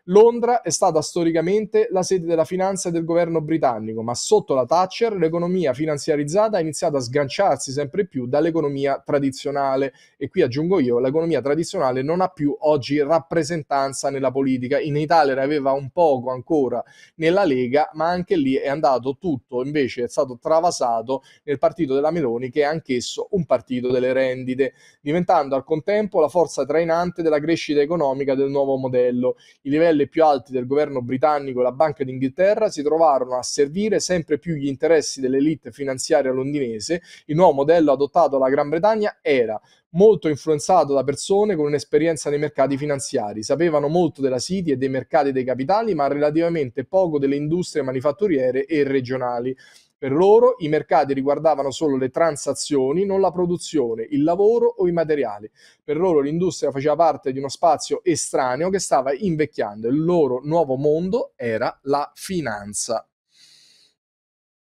Londra è stata storicamente la sede della finanza e del governo britannico, ma sotto la Thatcher l'economia finanziarizzata ha iniziato a sganciarsi sempre più dall'economia tradizionale e qui aggiungo io, l'economia tradizionale non ha più oggi rappresentanza nella politica. In Italia ne aveva un poco ancora nella Lega, ma anche lì è andato tutto, invece è stato travasato nel partito della Meloni che è anch'esso un partito delle rendite, diventando al contempo la forza trainante della crescita economica del nuovo modello. I livelli livelli più alti del governo britannico e la Banca d'Inghilterra si trovarono a servire sempre più gli interessi dell'elite finanziaria londinese, il nuovo modello adottato dalla Gran Bretagna era molto influenzato da persone con un'esperienza nei mercati finanziari. Sapevano molto della City e dei mercati dei capitali, ma relativamente poco delle industrie manifatturiere e regionali. Per loro i mercati riguardavano solo le transazioni, non la produzione, il lavoro o i materiali. Per loro l'industria faceva parte di uno spazio estraneo che stava invecchiando. Il loro nuovo mondo era la finanza.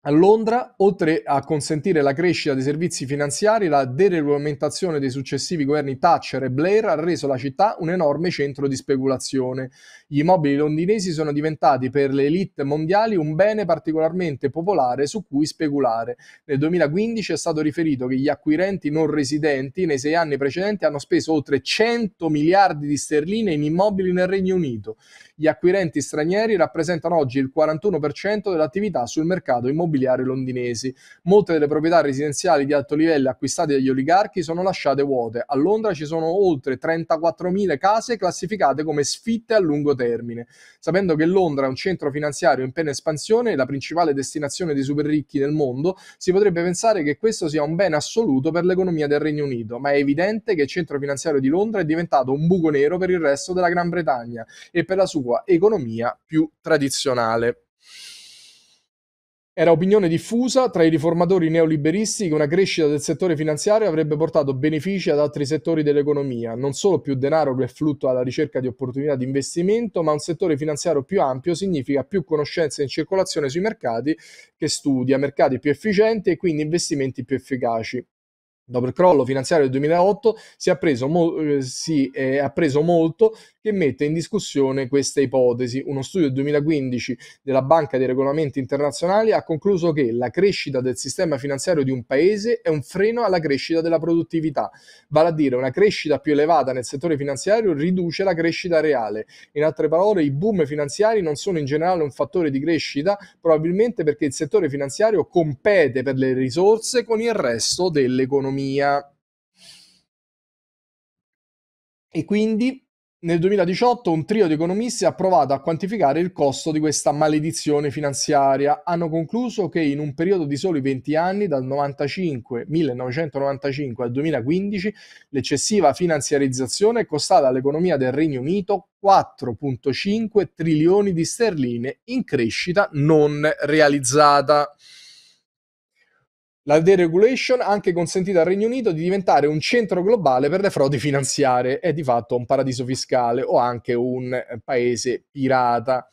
A Londra, oltre a consentire la crescita dei servizi finanziari, la deregolamentazione dei successivi governi Thatcher e Blair ha reso la città un enorme centro di speculazione. Gli immobili londinesi sono diventati per le elite mondiali un bene particolarmente popolare su cui speculare. Nel 2015 è stato riferito che gli acquirenti non residenti nei sei anni precedenti hanno speso oltre 100 miliardi di sterline in immobili nel Regno Unito. Gli acquirenti stranieri rappresentano oggi il 41% dell'attività sul mercato immobiliare immobiliari londinesi. Molte delle proprietà residenziali di alto livello acquistate dagli oligarchi sono lasciate vuote. A Londra ci sono oltre 34.000 case classificate come sfitte a lungo termine. Sapendo che Londra è un centro finanziario in piena espansione e la principale destinazione dei super ricchi nel mondo, si potrebbe pensare che questo sia un bene assoluto per l'economia del Regno Unito, ma è evidente che il centro finanziario di Londra è diventato un buco nero per il resto della Gran Bretagna e per la sua economia più tradizionale. Era opinione diffusa tra i riformatori neoliberisti che una crescita del settore finanziario avrebbe portato benefici ad altri settori dell'economia, non solo più denaro che fluttua alla ricerca di opportunità di investimento, ma un settore finanziario più ampio significa più conoscenze in circolazione sui mercati che studia mercati più efficienti e quindi investimenti più efficaci dopo il crollo finanziario del 2008, si è appreso, mo- eh, si è appreso molto che mette in discussione questa ipotesi. Uno studio del 2015 della Banca dei Regolamenti Internazionali ha concluso che la crescita del sistema finanziario di un paese è un freno alla crescita della produttività, vale a dire una crescita più elevata nel settore finanziario riduce la crescita reale. In altre parole, i boom finanziari non sono in generale un fattore di crescita, probabilmente perché il settore finanziario compete per le risorse con il resto dell'economia economia. E quindi nel 2018 un trio di economisti ha provato a quantificare il costo di questa maledizione finanziaria. Hanno concluso che in un periodo di soli 20 anni, dal 95, 1995 al 2015, l'eccessiva finanziarizzazione è costata all'economia del Regno Unito 4,5 trilioni di sterline in crescita non realizzata. La deregulation ha anche consentito al Regno Unito di diventare un centro globale per le frodi finanziarie e di fatto un paradiso fiscale o anche un eh, paese pirata.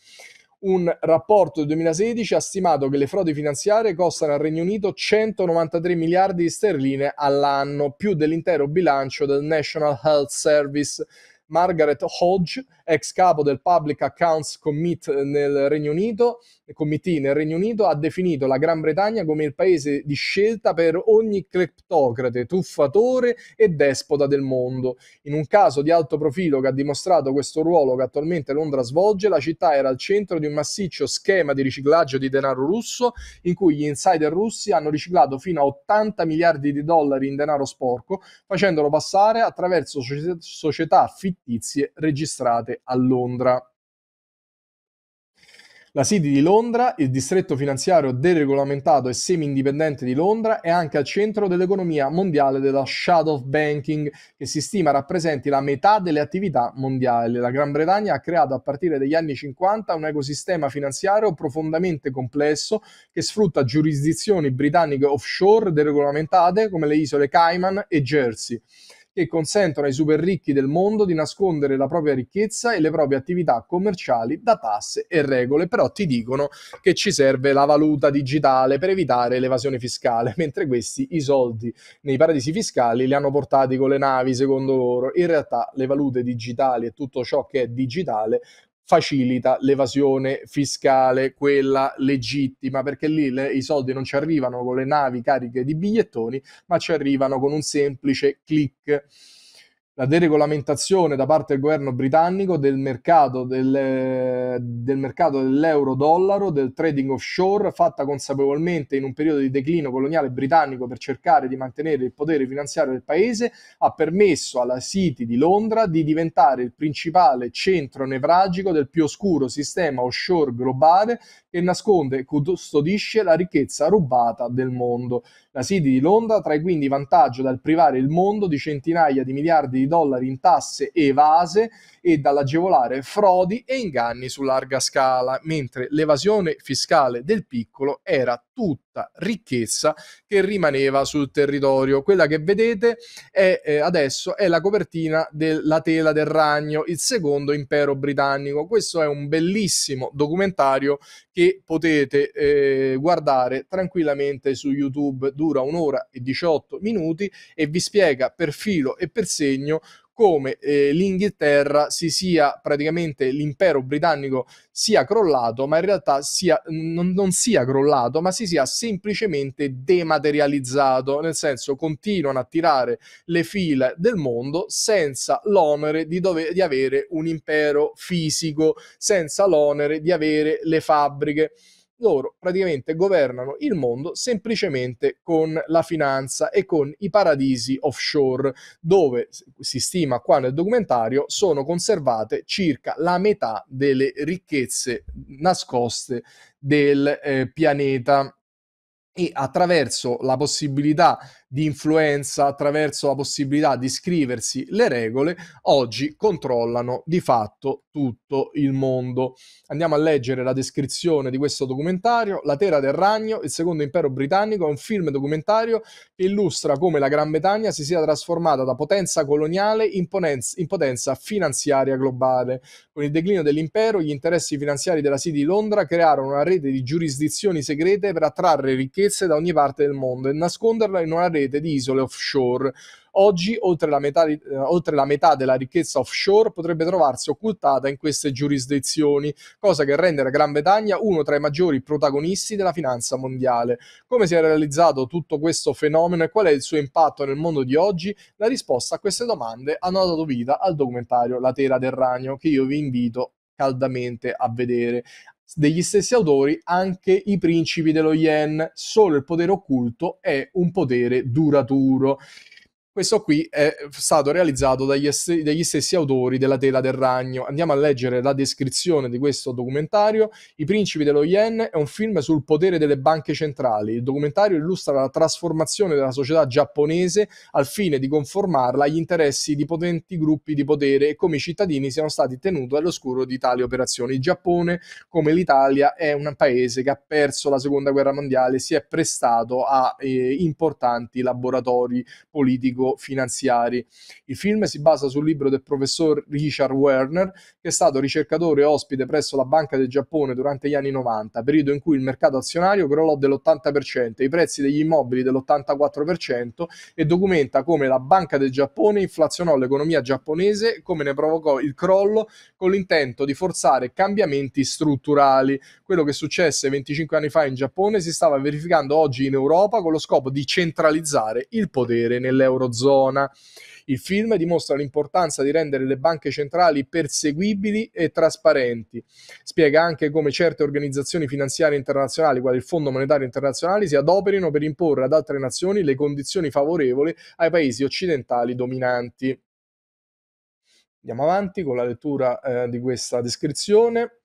Un rapporto del 2016 ha stimato che le frodi finanziarie costano al Regno Unito 193 miliardi di sterline all'anno, più dell'intero bilancio del National Health Service. Margaret Hodge, ex capo del Public Accounts Commit nel Regno Unito, Committee nel Regno Unito, ha definito la Gran Bretagna come il paese di scelta per ogni cleptocrate, tuffatore e despota del mondo. In un caso di alto profilo che ha dimostrato questo ruolo che attualmente Londra svolge, la città era al centro di un massiccio schema di riciclaggio di denaro russo in cui gli insider russi hanno riciclato fino a 80 miliardi di dollari in denaro sporco, facendolo passare attraverso società fittizie registrate a Londra. La City di Londra, il distretto finanziario deregolamentato e semi-indipendente di Londra, è anche al centro dell'economia mondiale della shadow banking, che si stima rappresenti la metà delle attività mondiali. La Gran Bretagna ha creato a partire dagli anni 50 un ecosistema finanziario profondamente complesso che sfrutta giurisdizioni britanniche offshore deregolamentate come le isole Cayman e Jersey che consentono ai super ricchi del mondo di nascondere la propria ricchezza e le proprie attività commerciali da tasse e regole, però ti dicono che ci serve la valuta digitale per evitare l'evasione fiscale, mentre questi i soldi nei paradisi fiscali li hanno portati con le navi, secondo loro. In realtà le valute digitali e tutto ciò che è digitale facilita l'evasione fiscale, quella legittima, perché lì le, i soldi non ci arrivano con le navi cariche di bigliettoni, ma ci arrivano con un semplice click la deregolamentazione da parte del governo britannico del mercato, del, del mercato, dell'euro-dollaro, del trading offshore, fatta consapevolmente in un periodo di declino coloniale britannico per cercare di mantenere il potere finanziario del paese, ha permesso alla City di Londra di diventare il principale centro nevragico del più oscuro sistema offshore globale che nasconde e custodisce la ricchezza rubata del mondo. La City di Londra trae quindi vantaggio dal privare il mondo di centinaia di miliardi di dollari in tasse evase e dall'agevolare frodi e inganni su larga scala, mentre l'evasione fiscale del piccolo era tutta ricchezza che rimaneva sul territorio. Quella che vedete è, eh, adesso è la copertina della tela del ragno, il secondo impero britannico. Questo è un bellissimo documentario che potete eh, guardare tranquillamente su YouTube, dura un'ora e 18 minuti e vi spiega per filo e per segno come eh, l'Inghilterra si sia praticamente l'impero britannico sia crollato, ma in realtà sia, non, non sia crollato, ma si sia semplicemente dematerializzato, nel senso continuano a tirare le file del mondo senza l'onere di, dove, di avere un impero fisico, senza l'onere di avere le fabbriche loro praticamente governano il mondo semplicemente con la finanza e con i paradisi offshore, dove si stima qua nel documentario sono conservate circa la metà delle ricchezze nascoste del eh, pianeta e attraverso la possibilità di influenza attraverso la possibilità di scriversi le regole, oggi controllano di fatto tutto il mondo. Andiamo a leggere la descrizione di questo documentario. La Terra del Ragno, il secondo impero britannico, è un film documentario che illustra come la Gran Bretagna si sia trasformata da potenza coloniale in, ponenza, in potenza finanziaria globale. Con il declino dell'impero, gli interessi finanziari della City di Londra crearono una rete di giurisdizioni segrete per attrarre ricchezze da ogni parte del mondo e nasconderla in una rete rete di isole offshore. Oggi oltre la, metà, eh, oltre la, metà, della ricchezza offshore potrebbe trovarsi occultata in queste giurisdizioni, cosa che rende la Gran Bretagna uno tra i maggiori protagonisti della finanza mondiale. Come si è realizzato tutto questo fenomeno e qual è il suo impatto nel mondo di oggi? La risposta a queste domande hanno dato vita al documentario La Tera del ragno, che io vi invito caldamente a vedere degli stessi autori anche i principi dello yen, solo il potere occulto è un potere duraturo. Questo qui è stato realizzato dagli, est- dagli stessi autori della tela del ragno. Andiamo a leggere la descrizione di questo documentario. I principi dello yen è un film sul potere delle banche centrali. Il documentario illustra la trasformazione della società giapponese al fine di conformarla agli interessi di potenti gruppi di potere e come i cittadini siano stati tenuti all'oscuro di tali operazioni. Il Giappone, come l'Italia, è un paese che ha perso la seconda guerra mondiale e si è prestato a eh, importanti laboratori politico finanziari Il film si basa sul libro del professor Richard Werner, che è stato ricercatore ospite presso la Banca del Giappone durante gli anni 90, periodo in cui il mercato azionario crollò dell'80%, i prezzi degli immobili dell'84% e documenta come la Banca del Giappone inflazionò l'economia giapponese, e come ne provocò il crollo con l'intento di forzare cambiamenti strutturali. Quello che successe 25 anni fa in Giappone si stava verificando oggi in Europa con lo scopo di centralizzare il potere nell'euro dell'Eurozona. Il film dimostra l'importanza di rendere le banche centrali perseguibili e trasparenti. Spiega anche come certe organizzazioni finanziarie internazionali, quali il Fondo Monetario Internazionale, si adoperino per imporre ad altre nazioni le condizioni favorevoli ai paesi occidentali dominanti. Andiamo avanti con la lettura eh, di questa descrizione.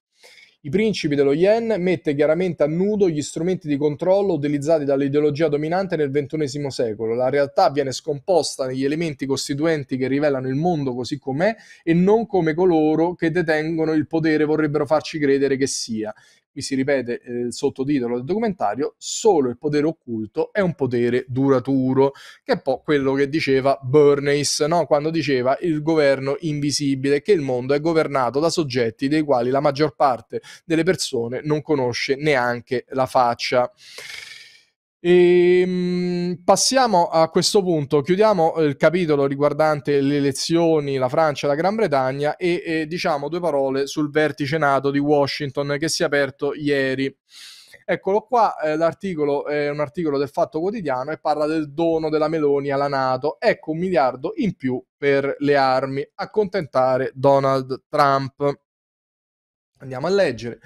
I principi dello yen mette chiaramente a nudo gli strumenti di controllo utilizzati dall'ideologia dominante nel XXI secolo. La realtà viene scomposta negli elementi costituenti che rivelano il mondo così com'è e non come coloro che detengono il potere vorrebbero farci credere che sia qui si ripete eh, il sottotitolo del documentario, solo il potere occulto è un potere duraturo, che è un po' quello che diceva Bernays, no? quando diceva il governo invisibile, che il mondo è governato da soggetti dei quali la maggior parte delle persone non conosce neanche la faccia. E, ehm, passiamo a questo punto, chiudiamo eh, il capitolo riguardante le elezioni, la Francia e la Gran Bretagna e, e diciamo due parole sul vertice nato di Washington che si è aperto ieri. Eccolo qua, eh, l'articolo è un articolo del Fatto Quotidiano e parla del dono della Meloni alla Nato. Ecco un miliardo in più per le armi, accontentare Donald Trump. Andiamo a leggere.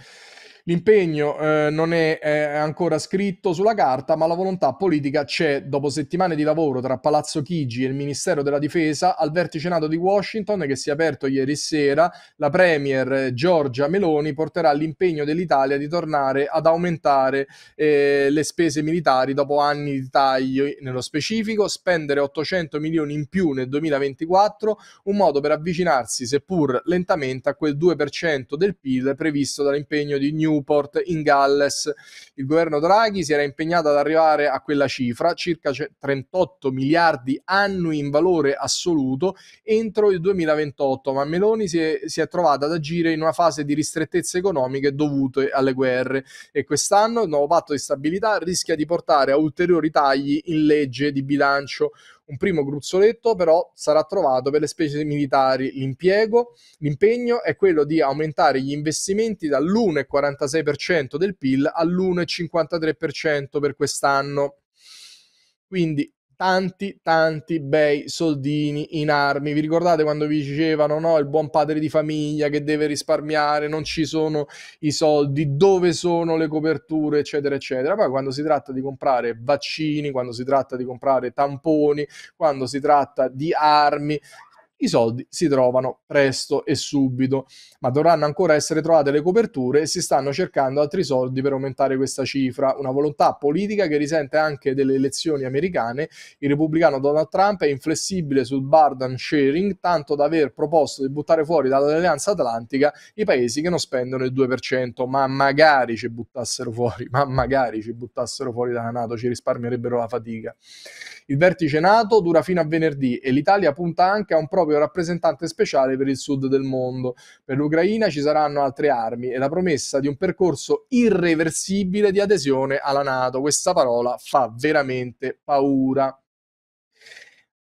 L'impegno eh, non è, è ancora scritto sulla carta, ma la volontà politica c'è. Dopo settimane di lavoro tra Palazzo Chigi e il Ministero della Difesa, al vertice NATO di Washington che si è aperto ieri sera, la Premier Giorgia Meloni porterà l'impegno dell'Italia di tornare ad aumentare eh, le spese militari dopo anni di tagli. Nello specifico, spendere 800 milioni in più nel 2024, un modo per avvicinarsi, seppur lentamente, a quel 2% del PIL previsto dall'impegno di New Newport in Galles. Il governo Draghi si era impegnato ad arrivare a quella cifra, circa 38 miliardi annui in valore assoluto, entro il 2028, ma Meloni si è, si è trovata ad agire in una fase di ristrettezze economiche dovute alle guerre e quest'anno il nuovo patto di stabilità rischia di portare a ulteriori tagli in legge di bilancio un primo gruzzoletto però sarà trovato per le specie militari l'impiego, l'impegno è quello di aumentare gli investimenti dall'1,46% del PIL all'1,53% per quest'anno. Quindi tanti, tanti bei soldini in armi. Vi ricordate quando vi dicevano no, il buon padre di famiglia che deve risparmiare, non ci sono i soldi, dove sono le coperture, eccetera, eccetera. Poi quando si tratta di comprare vaccini, quando si tratta di comprare tamponi, quando si tratta di armi, i soldi si trovano presto e subito, ma dovranno ancora essere trovate le coperture e si stanno cercando altri soldi per aumentare questa cifra, una volontà politica che risente anche delle elezioni americane. Il repubblicano Donald Trump è inflessibile sul burden sharing, tanto da aver proposto di buttare fuori dall'Alleanza Atlantica i paesi che non spendono il 2%, ma magari ci buttassero fuori, ma magari ci buttassero fuori dalla Nato, ci risparmierebbero la fatica. Il vertice NATO dura fino a venerdì e l'Italia punta anche a un proprio rappresentante speciale per il sud del mondo. Per l'Ucraina ci saranno altre armi e la promessa di un percorso irreversibile di adesione alla NATO. Questa parola fa veramente paura.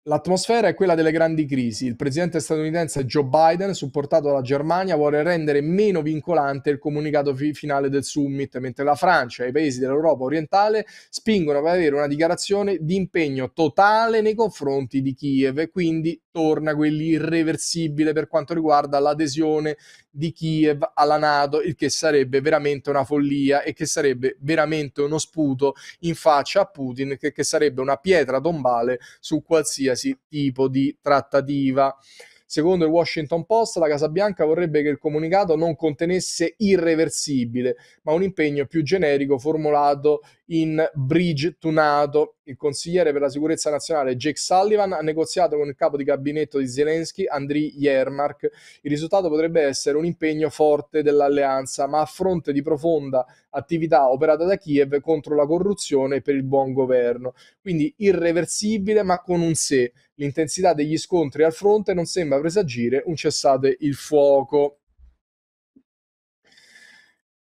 L'atmosfera è quella delle grandi crisi. Il presidente statunitense Joe Biden, supportato dalla Germania, vuole rendere meno vincolante il comunicato fi- finale del summit, mentre la Francia e i paesi dell'Europa orientale spingono per avere una dichiarazione di impegno totale nei confronti di Kiev e quindi torna quell'irreversibile per quanto riguarda l'adesione di Kiev alla Nato, il che sarebbe veramente una follia e che sarebbe veramente uno sputo in faccia a Putin, che, che sarebbe una pietra tombale su qualsiasi tipo di trattativa. Secondo il Washington Post, la Casa Bianca vorrebbe che il comunicato non contenesse irreversibile, ma un impegno più generico formulato in Bridge Tunado. Il consigliere per la sicurezza nazionale Jake Sullivan ha negoziato con il capo di gabinetto di Zelensky, Andriy Yermak. Il risultato potrebbe essere un impegno forte dell'alleanza, ma a fronte di profonda attività operata da Kiev contro la corruzione e per il buon governo. Quindi irreversibile, ma con un sé. L'intensità degli scontri al fronte non sembra presagire un cessate il fuoco.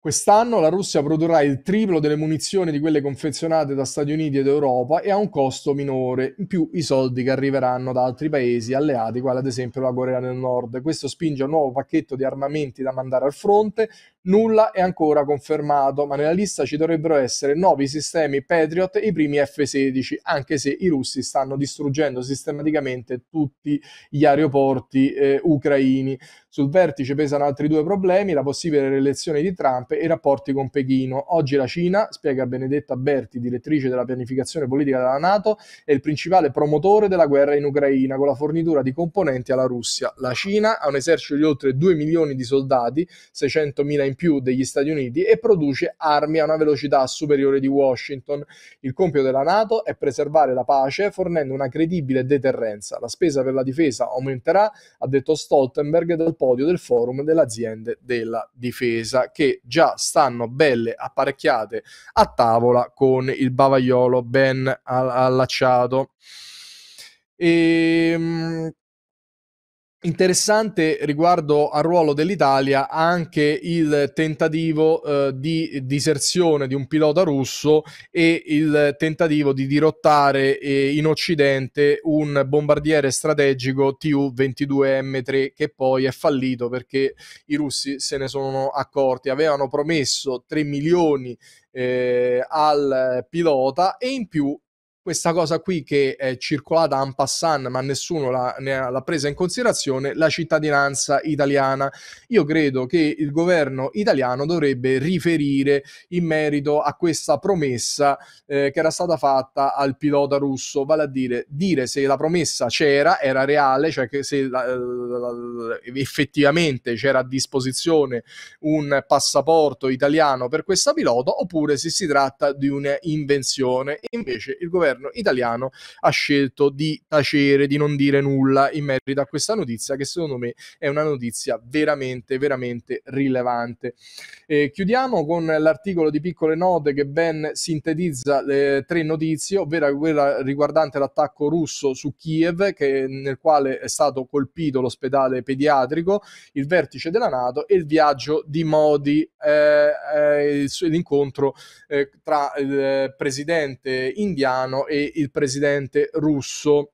Quest'anno la Russia produrrà il triplo delle munizioni di quelle confezionate da Stati Uniti ed Europa e a un costo minore, in più i soldi che arriveranno da altri paesi alleati, quali ad esempio la Corea del Nord. Questo spinge a un nuovo pacchetto di armamenti da mandare al fronte. Nulla è ancora confermato, ma nella lista ci dovrebbero essere nuovi sistemi Patriot e i primi F-16, anche se i russi stanno distruggendo sistematicamente tutti gli aeroporti eh, ucraini. Sul vertice pesano altri due problemi, la possibile reelezione di Trump Trump e i rapporti con Pechino. Oggi la Cina, spiega Benedetta Berti, direttrice della pianificazione politica della Nato, è il principale promotore della guerra in Ucraina con la fornitura di componenti alla Russia. La Cina ha un esercito di oltre 2 milioni di soldati, 600 mila in più degli Stati Uniti, e produce armi a una velocità superiore di Washington. Il compito della Nato è preservare la pace fornendo una credibile deterrenza. La spesa per la difesa aumenterà, ha detto Stoltenberg dal podio del forum delle aziende della difesa, che già già stanno belle apparecchiate a tavola con il bavaiolo ben allacciato. E, ehm, Interessante riguardo al ruolo dell'Italia anche il tentativo eh, di diserzione di un pilota russo e il tentativo di dirottare eh, in Occidente un bombardiere strategico Tu-22M3 che poi è fallito perché i russi se ne sono accorti. Avevano promesso 3 milioni eh, al pilota e in più questa cosa qui che è circolata en passant ma nessuno l'ha, ha, l'ha presa in considerazione, la cittadinanza italiana. Io credo che il governo italiano dovrebbe riferire in merito a questa promessa eh, che era stata fatta al pilota russo, vale a dire, dire se la promessa c'era, era reale, cioè che se la, la, la, effettivamente c'era a disposizione un passaporto italiano per questa pilota oppure se si tratta di un'invenzione. invece il governo governo italiano ha scelto di tacere, di non dire nulla in merito a questa notizia che secondo me è una notizia veramente, veramente rilevante. E chiudiamo con l'articolo di piccole note che ben sintetizza le eh, tre notizie, ovvero quella riguardante l'attacco russo su Kiev, che, nel quale è stato colpito l'ospedale pediatrico, il vertice della Nato e il viaggio di Modi eh, eh l'incontro eh, tra il eh, presidente indiano e il presidente russo.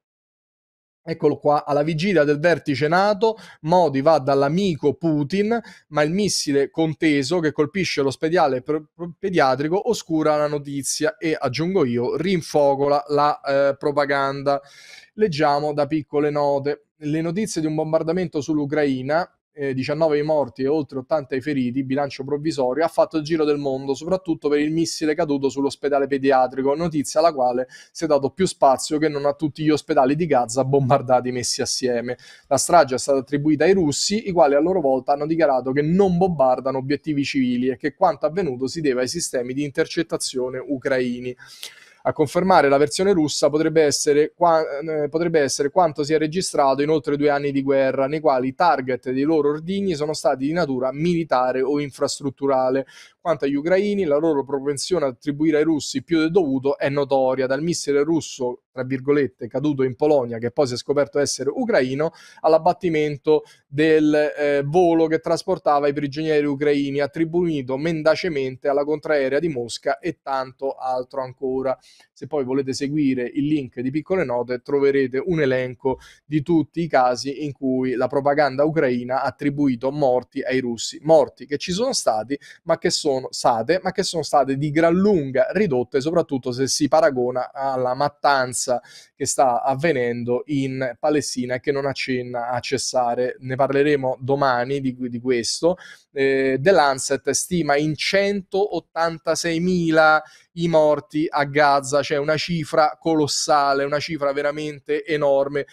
Eccolo qua, alla vigilia del vertice NATO, Modi va dall'amico Putin, ma il missile conteso che colpisce l'ospedale pediatrico oscura la notizia e, aggiungo io, rinfogola la eh, propaganda. Leggiamo da piccole note. Le notizie di un bombardamento sull'Ucraina eh, 19 i morti e oltre 80 i feriti, bilancio provvisorio, ha fatto il giro del mondo, soprattutto per il missile caduto sull'ospedale pediatrico, notizia alla quale si è dato più spazio che non a tutti gli ospedali di Gaza bombardati messi assieme. La strage è stata attribuita ai russi, i quali a loro volta hanno dichiarato che non bombardano obiettivi civili e che quanto avvenuto si deve ai sistemi di intercettazione ucraini. A confermare la versione russa potrebbe essere, qua, eh, potrebbe essere quanto si è registrato in oltre due anni di guerra, nei quali i target dei loro ordigni sono stati di natura militare o infrastrutturale. Quanto agli ucraini, la loro propensione ad attribuire ai russi più del dovuto è notoria, dal missile russo tra virgolette, caduto in Polonia, che poi si è scoperto essere ucraino, all'abbattimento del eh, volo che trasportava i prigionieri ucraini, attribuito mendacemente alla contraerea di Mosca e tanto altro ancora. Se poi volete seguire il link di piccole note, troverete un elenco di tutti i casi in cui la propaganda ucraina ha attribuito morti ai russi, morti che ci sono stati, ma che sono state, ma che sono state di gran lunga ridotte, soprattutto se si paragona alla mattanza violenza che sta avvenendo in Palestina e che non accenna a cessare. Ne parleremo domani di, di questo. Eh, The Lancet stima in 186.000 i morti a Gaza, cioè una cifra colossale, una cifra veramente enorme.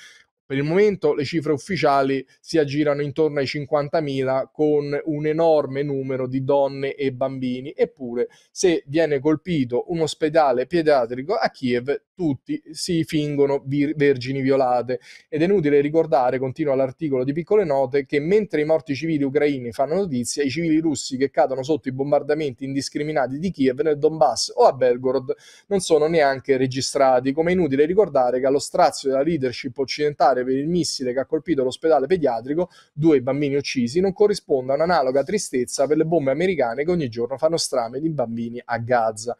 Per il momento le cifre ufficiali si aggirano intorno ai 50.000 con un enorme numero di donne e bambini, eppure se viene colpito un ospedale pediatrico a Kiev tutti si fingono vir- vergini violate ed è inutile ricordare, continua l'articolo di piccole note, che mentre i morti civili ucraini fanno notizia, i civili russi che cadono sotto i bombardamenti indiscriminati di Kiev nel Donbass o a Belgorod non sono neanche registrati, come è inutile ricordare che allo strazio della leadership occidentale militare per il missile che ha colpito l'ospedale pediatrico, due bambini uccisi, non corrisponde a un'analoga tristezza per le bombe americane che ogni giorno fanno strame di bambini a Gaza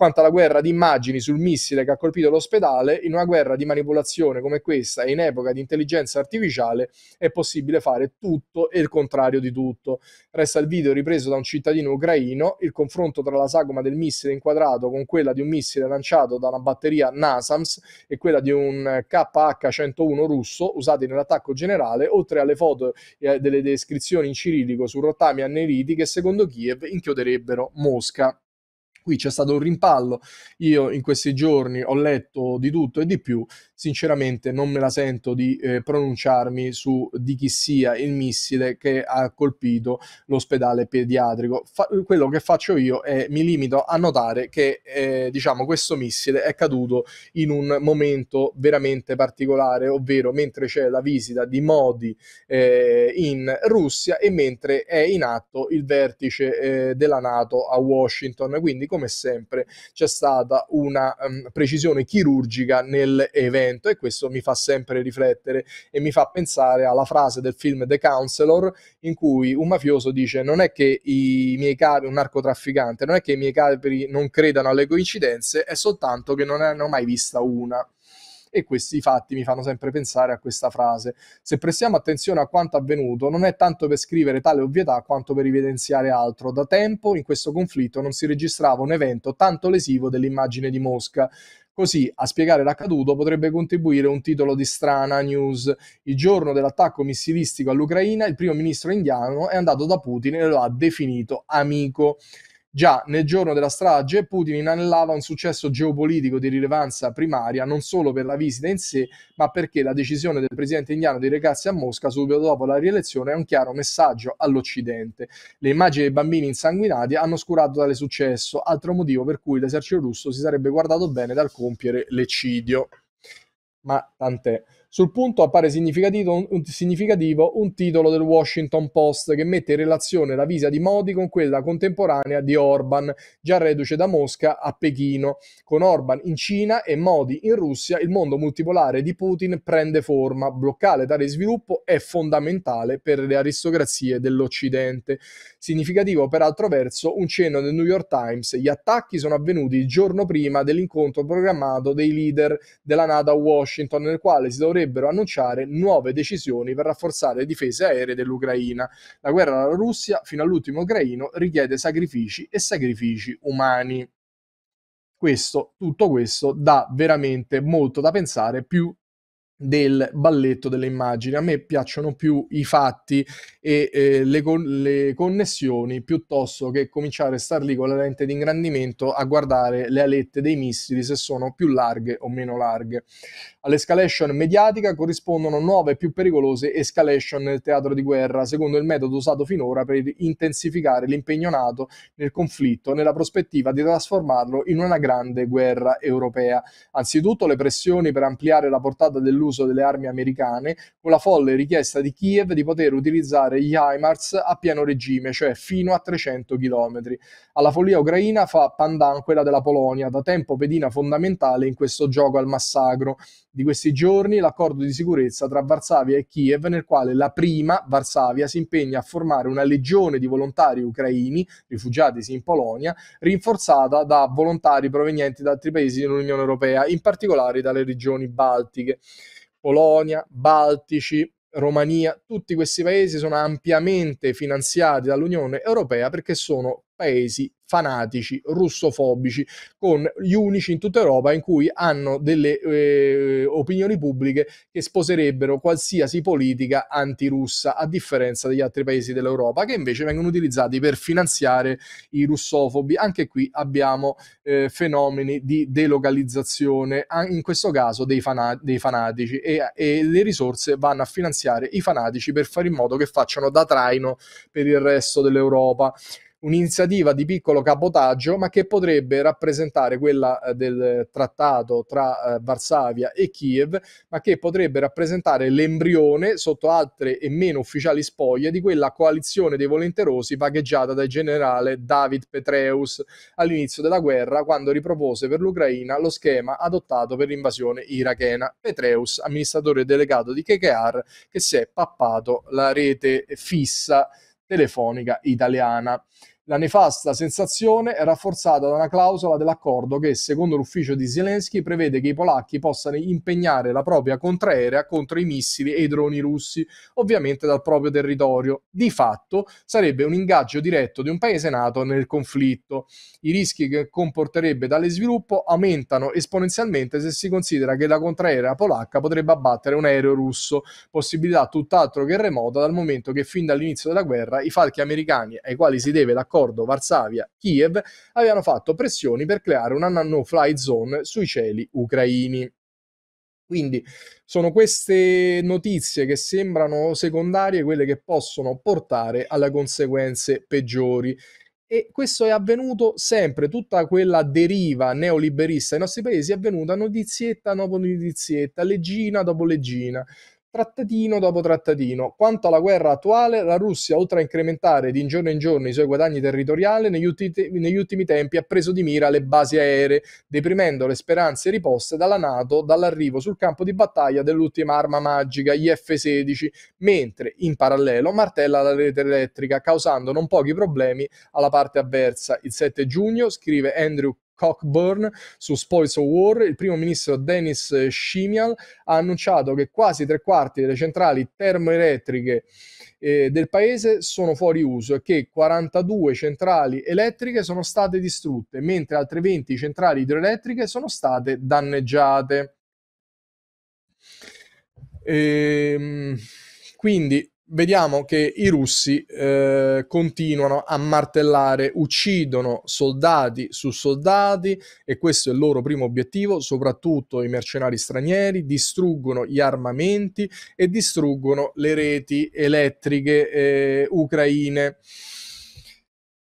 quanto alla guerra di immagini sul missile che ha colpito l'ospedale, in una guerra di manipolazione come questa e in epoca di intelligenza artificiale è possibile fare tutto e il contrario di tutto. Resta il video ripreso da un cittadino ucraino, il confronto tra la sagoma del missile inquadrato con quella di un missile lanciato da una batteria NASAMS e quella di un KH-101 russo usati nell'attacco generale, oltre alle foto e delle descrizioni in cirilico su rottami anneriti che secondo Kiev inchioderebbero Mosca qui c'è stato un rimpallo. Io in questi giorni ho letto di tutto e di più. Sinceramente non me la sento di eh, pronunciarmi su di chi sia il missile che ha colpito l'ospedale pediatrico. Fa- quello che faccio io è mi limito a notare che eh, diciamo questo missile è caduto in un momento veramente particolare, ovvero mentre c'è la visita di Modi eh, in Russia e mentre è in atto il vertice eh, della NATO a Washington. Quindi come come sempre c'è stata una um, precisione chirurgica nell'evento e questo mi fa sempre riflettere e mi fa pensare alla frase del film The Counselor in cui un mafioso dice non è che i miei capi, un narcotrafficante, non è che i miei capi non credano alle coincidenze, è soltanto che non ne hanno mai vista una e questi fatti mi fanno sempre pensare a questa frase. Se prestiamo attenzione a quanto avvenuto, non è tanto per scrivere tale ovvietà quanto per evidenziare altro. Da tempo in questo conflitto non si registrava un evento tanto lesivo dell'immagine di Mosca. Così, a spiegare l'accaduto potrebbe contribuire un titolo di strana news. Il giorno dell'attacco missilistico all'Ucraina, il primo ministro indiano è andato da Putin e lo ha definito amico. Già nel giorno della strage Putin inanellava un successo geopolitico di rilevanza primaria non solo per la visita in sé, ma perché la decisione del presidente indiano di recarsi a Mosca subito dopo la rielezione è un chiaro messaggio all'Occidente. Le immagini dei bambini insanguinati hanno oscurato tale successo, altro motivo per cui l'esercito russo si sarebbe guardato bene dal compiere l'eccidio. Ma tant'è. Sul punto appare significativo un, significativo un, titolo del Washington Post che mette in relazione la visa di Modi con quella contemporanea di Orban, già reduce da Mosca a Pechino. Con Orban in Cina e Modi in Russia, il mondo multipolare di Putin prende forma. Bloccare tale sviluppo è fondamentale per le aristocrazie dell'Occidente. Significativo per altro verso un cenno del New York Times. Gli attacchi sono avvenuti il giorno prima dell'incontro programmato dei leader della NATO a Washington, nel quale si dovrebbe dovrebbero annunciare nuove decisioni per rafforzare le difese aeree dell'Ucraina. La guerra alla Russia, fino all'ultimo ucraino, richiede sacrifici e sacrifici umani questo, tutto questo dà veramente molto da pensare più del balletto delle immagini. A me piacciono più i fatti e eh, le, con- le, connessioni piuttosto che cominciare a star lì con la lente di ingrandimento a guardare le alette dei missili se sono più larghe o meno larghe. All'escalation mediatica corrispondono nuove e più pericolose escalation nel teatro di guerra, secondo il metodo usato finora per intensificare l'impegno nato nel conflitto nella prospettiva di trasformarlo in una grande guerra europea. Anzitutto le pressioni per ampliare la portata dell'uso l'uso delle armi americane, con la folle richiesta di Kiev di poter utilizzare gli HIMARS a pieno regime, cioè fino a 300 km. Alla follia ucraina fa pandan quella della Polonia, da tempo pedina fondamentale in questo gioco al massacro. Di questi giorni l'accordo di sicurezza tra Varsavia e Kiev, nel quale la prima, Varsavia, si impegna a formare una legione di volontari ucraini, rifugiatisi in Polonia, rinforzata da volontari provenienti da altri paesi dell'Unione Europea, in particolare dalle regioni baltiche. Polonia, Baltici, Romania, tutti questi paesi sono ampiamente finanziati dall'Unione Europea perché sono paesi fanatici, russofobici, con gli unici in tutta Europa in cui hanno delle eh, opinioni pubbliche che sposerebbero qualsiasi politica antirussa, a differenza degli altri paesi dell'Europa, che invece vengono utilizzati per finanziare i russofobi. Anche qui abbiamo eh, fenomeni di delocalizzazione, in questo caso dei, fana- dei fanatici, e, e le risorse vanno a finanziare i fanatici per fare in modo che facciano da traino per il resto dell'Europa un'iniziativa di piccolo cabotaggio, ma che potrebbe rappresentare quella eh, del trattato tra eh, Varsavia e Kiev, ma che potrebbe rappresentare l'embrione sotto altre e meno ufficiali spoglie di quella coalizione dei volenterosi vagheggiata dal generale David Petreus all'inizio della guerra, quando ripropose per l'Ucraina lo schema adottato per l'invasione irachena. Petreus, amministratore delegato di KKR, che si è pappato la rete fissa telefonica italiana. La nefasta sensazione è rafforzata da una clausola dell'accordo che, secondo l'ufficio di Zelensky, prevede che i polacchi possano impegnare la propria contraerea contro i missili e i droni russi, ovviamente dal proprio territorio. Di fatto sarebbe un ingaggio diretto di un paese nato nel conflitto. I rischi che comporterebbe tale sviluppo aumentano esponenzialmente se si considera che la contraerea polacca potrebbe abbattere un aereo russo, possibilità tutt'altro che remota dal momento che fin dall'inizio della guerra i falchi americani ai quali si deve l'accordo d'accordo Varsavia-Kiev, avevano fatto pressioni per creare una no-fly zone sui cieli ucraini. Quindi sono queste notizie che sembrano secondarie quelle che possono portare alle conseguenze peggiori. E questo è avvenuto sempre, tutta quella deriva neoliberista ai nostri paesi è avvenuta notizietta dopo notizietta, leggina dopo leggina trattatino dopo trattatino. Quanto alla guerra attuale, la Russia, oltre a incrementare di giorno in giorno i suoi guadagni territoriali, negli, ulti- negli ultimi tempi ha preso di mira le basi aeree, deprimendo le speranze riposte dalla Nato dall'arrivo sul campo di battaglia dell'ultima arma magica, gli F-16, mentre in parallelo martella la rete elettrica, causando non pochi problemi alla parte avversa. Il 7 giugno, scrive Andrew Cockburn su Spoils of War, il primo ministro Dennis eh, Shimial ha annunciato che quasi tre quarti delle centrali termoelettriche eh, del paese sono fuori uso e che 42 centrali elettriche sono state distrutte, mentre altre 20 centrali idroelettriche sono state danneggiate. Ehm, quindi vediamo che i russi eh, continuano a martellare, uccidono soldati su soldati e questo è il loro primo obiettivo, soprattutto i mercenari stranieri, distruggono gli armamenti e distruggono le reti elettriche eh, ucraine.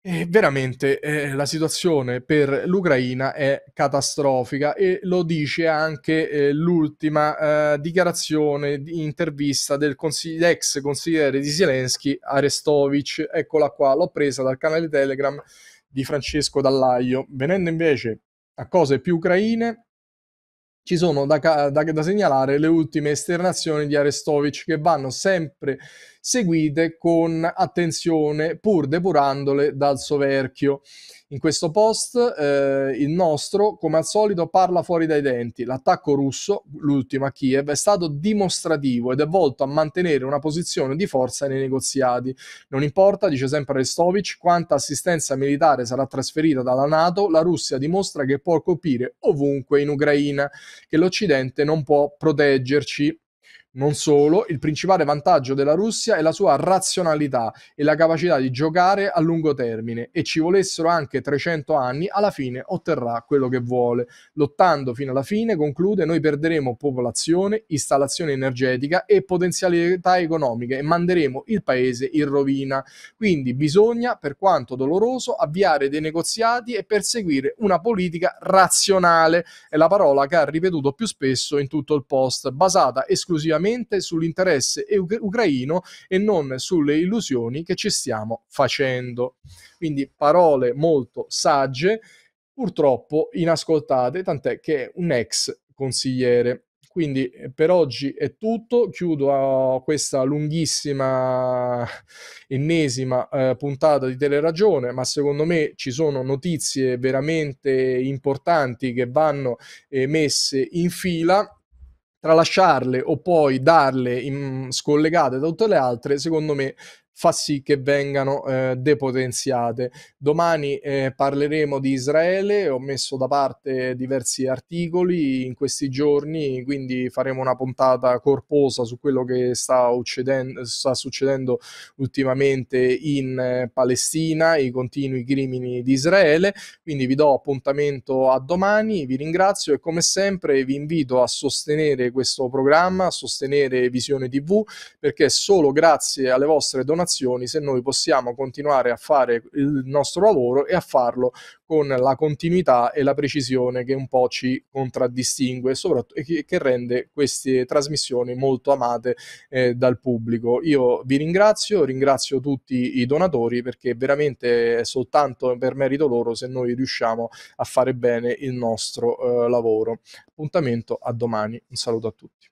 Eh, veramente eh, la situazione per l'Ucraina è catastrofica e lo dice anche eh, l'ultima eh, dichiarazione di intervista del consig- ex consigliere di Zelensky Arestovic. Eccola qua, l'ho presa dal canale Telegram di Francesco Dallaio. Venendo invece a cose più ucraine, ci sono da, da, da segnalare le ultime esternazioni di Arestovic che vanno sempre seguite con attenzione pur depurandole dal soverchio. In questo post eh, il nostro, come al solito, parla fuori dai denti. L'attacco russo, l'ultimo a Kiev, è stato dimostrativo ed è volto a mantenere una posizione di forza nei negoziati. Non importa, dice sempre Restovic, quanta assistenza militare sarà trasferita dalla Nato, la Russia dimostra che può colpire ovunque in Ucraina, che l'Occidente non può proteggerci non solo, il principale vantaggio della Russia è la sua razionalità e la capacità di giocare a lungo termine e ci volessero anche 300 anni, alla fine otterrà quello che vuole. Lottando fino alla fine, conclude, noi perderemo popolazione, installazione energetica e potenzialità economiche e manderemo il paese in rovina. Quindi bisogna, per quanto doloroso, avviare dei negoziati e perseguire una politica razionale, è la parola che ha ripetuto più spesso in tutto il post, basata esclusivamente veramente sull'interesse ucraino e non sulle illusioni che ci stiamo facendo. Quindi parole molto sagge, purtroppo inascoltate, tant'è che è un ex consigliere. Quindi eh, per oggi è tutto, chiudo ah, questa lunghissima ennesima eh, puntata di Teleragione, ma secondo me ci sono notizie veramente importanti che vanno eh, messe in fila tralasciarle o poi darle in, scollegate da tutte le altre, secondo me fa sì che vengano eh, depotenziate. Domani eh, parleremo di Israele, ho messo da parte diversi articoli in questi giorni, quindi faremo una puntata corposa su quello che sta, ucciden- sta succedendo ultimamente in eh, Palestina, i continui crimini di Israele, quindi vi do appuntamento a domani, vi ringrazio e come sempre vi invito a sostenere questo programma, a sostenere Visione TV, perché solo grazie alle vostre donazioni informazioni se noi possiamo continuare a fare il nostro lavoro e a farlo con la continuità e la precisione che un po' ci contraddistingue e che, che rende queste trasmissioni molto amate eh, dal pubblico. Io vi ringrazio, ringrazio tutti i donatori perché veramente è soltanto per merito loro se noi riusciamo a fare bene il nostro eh, lavoro. Appuntamento a domani, un saluto a tutti.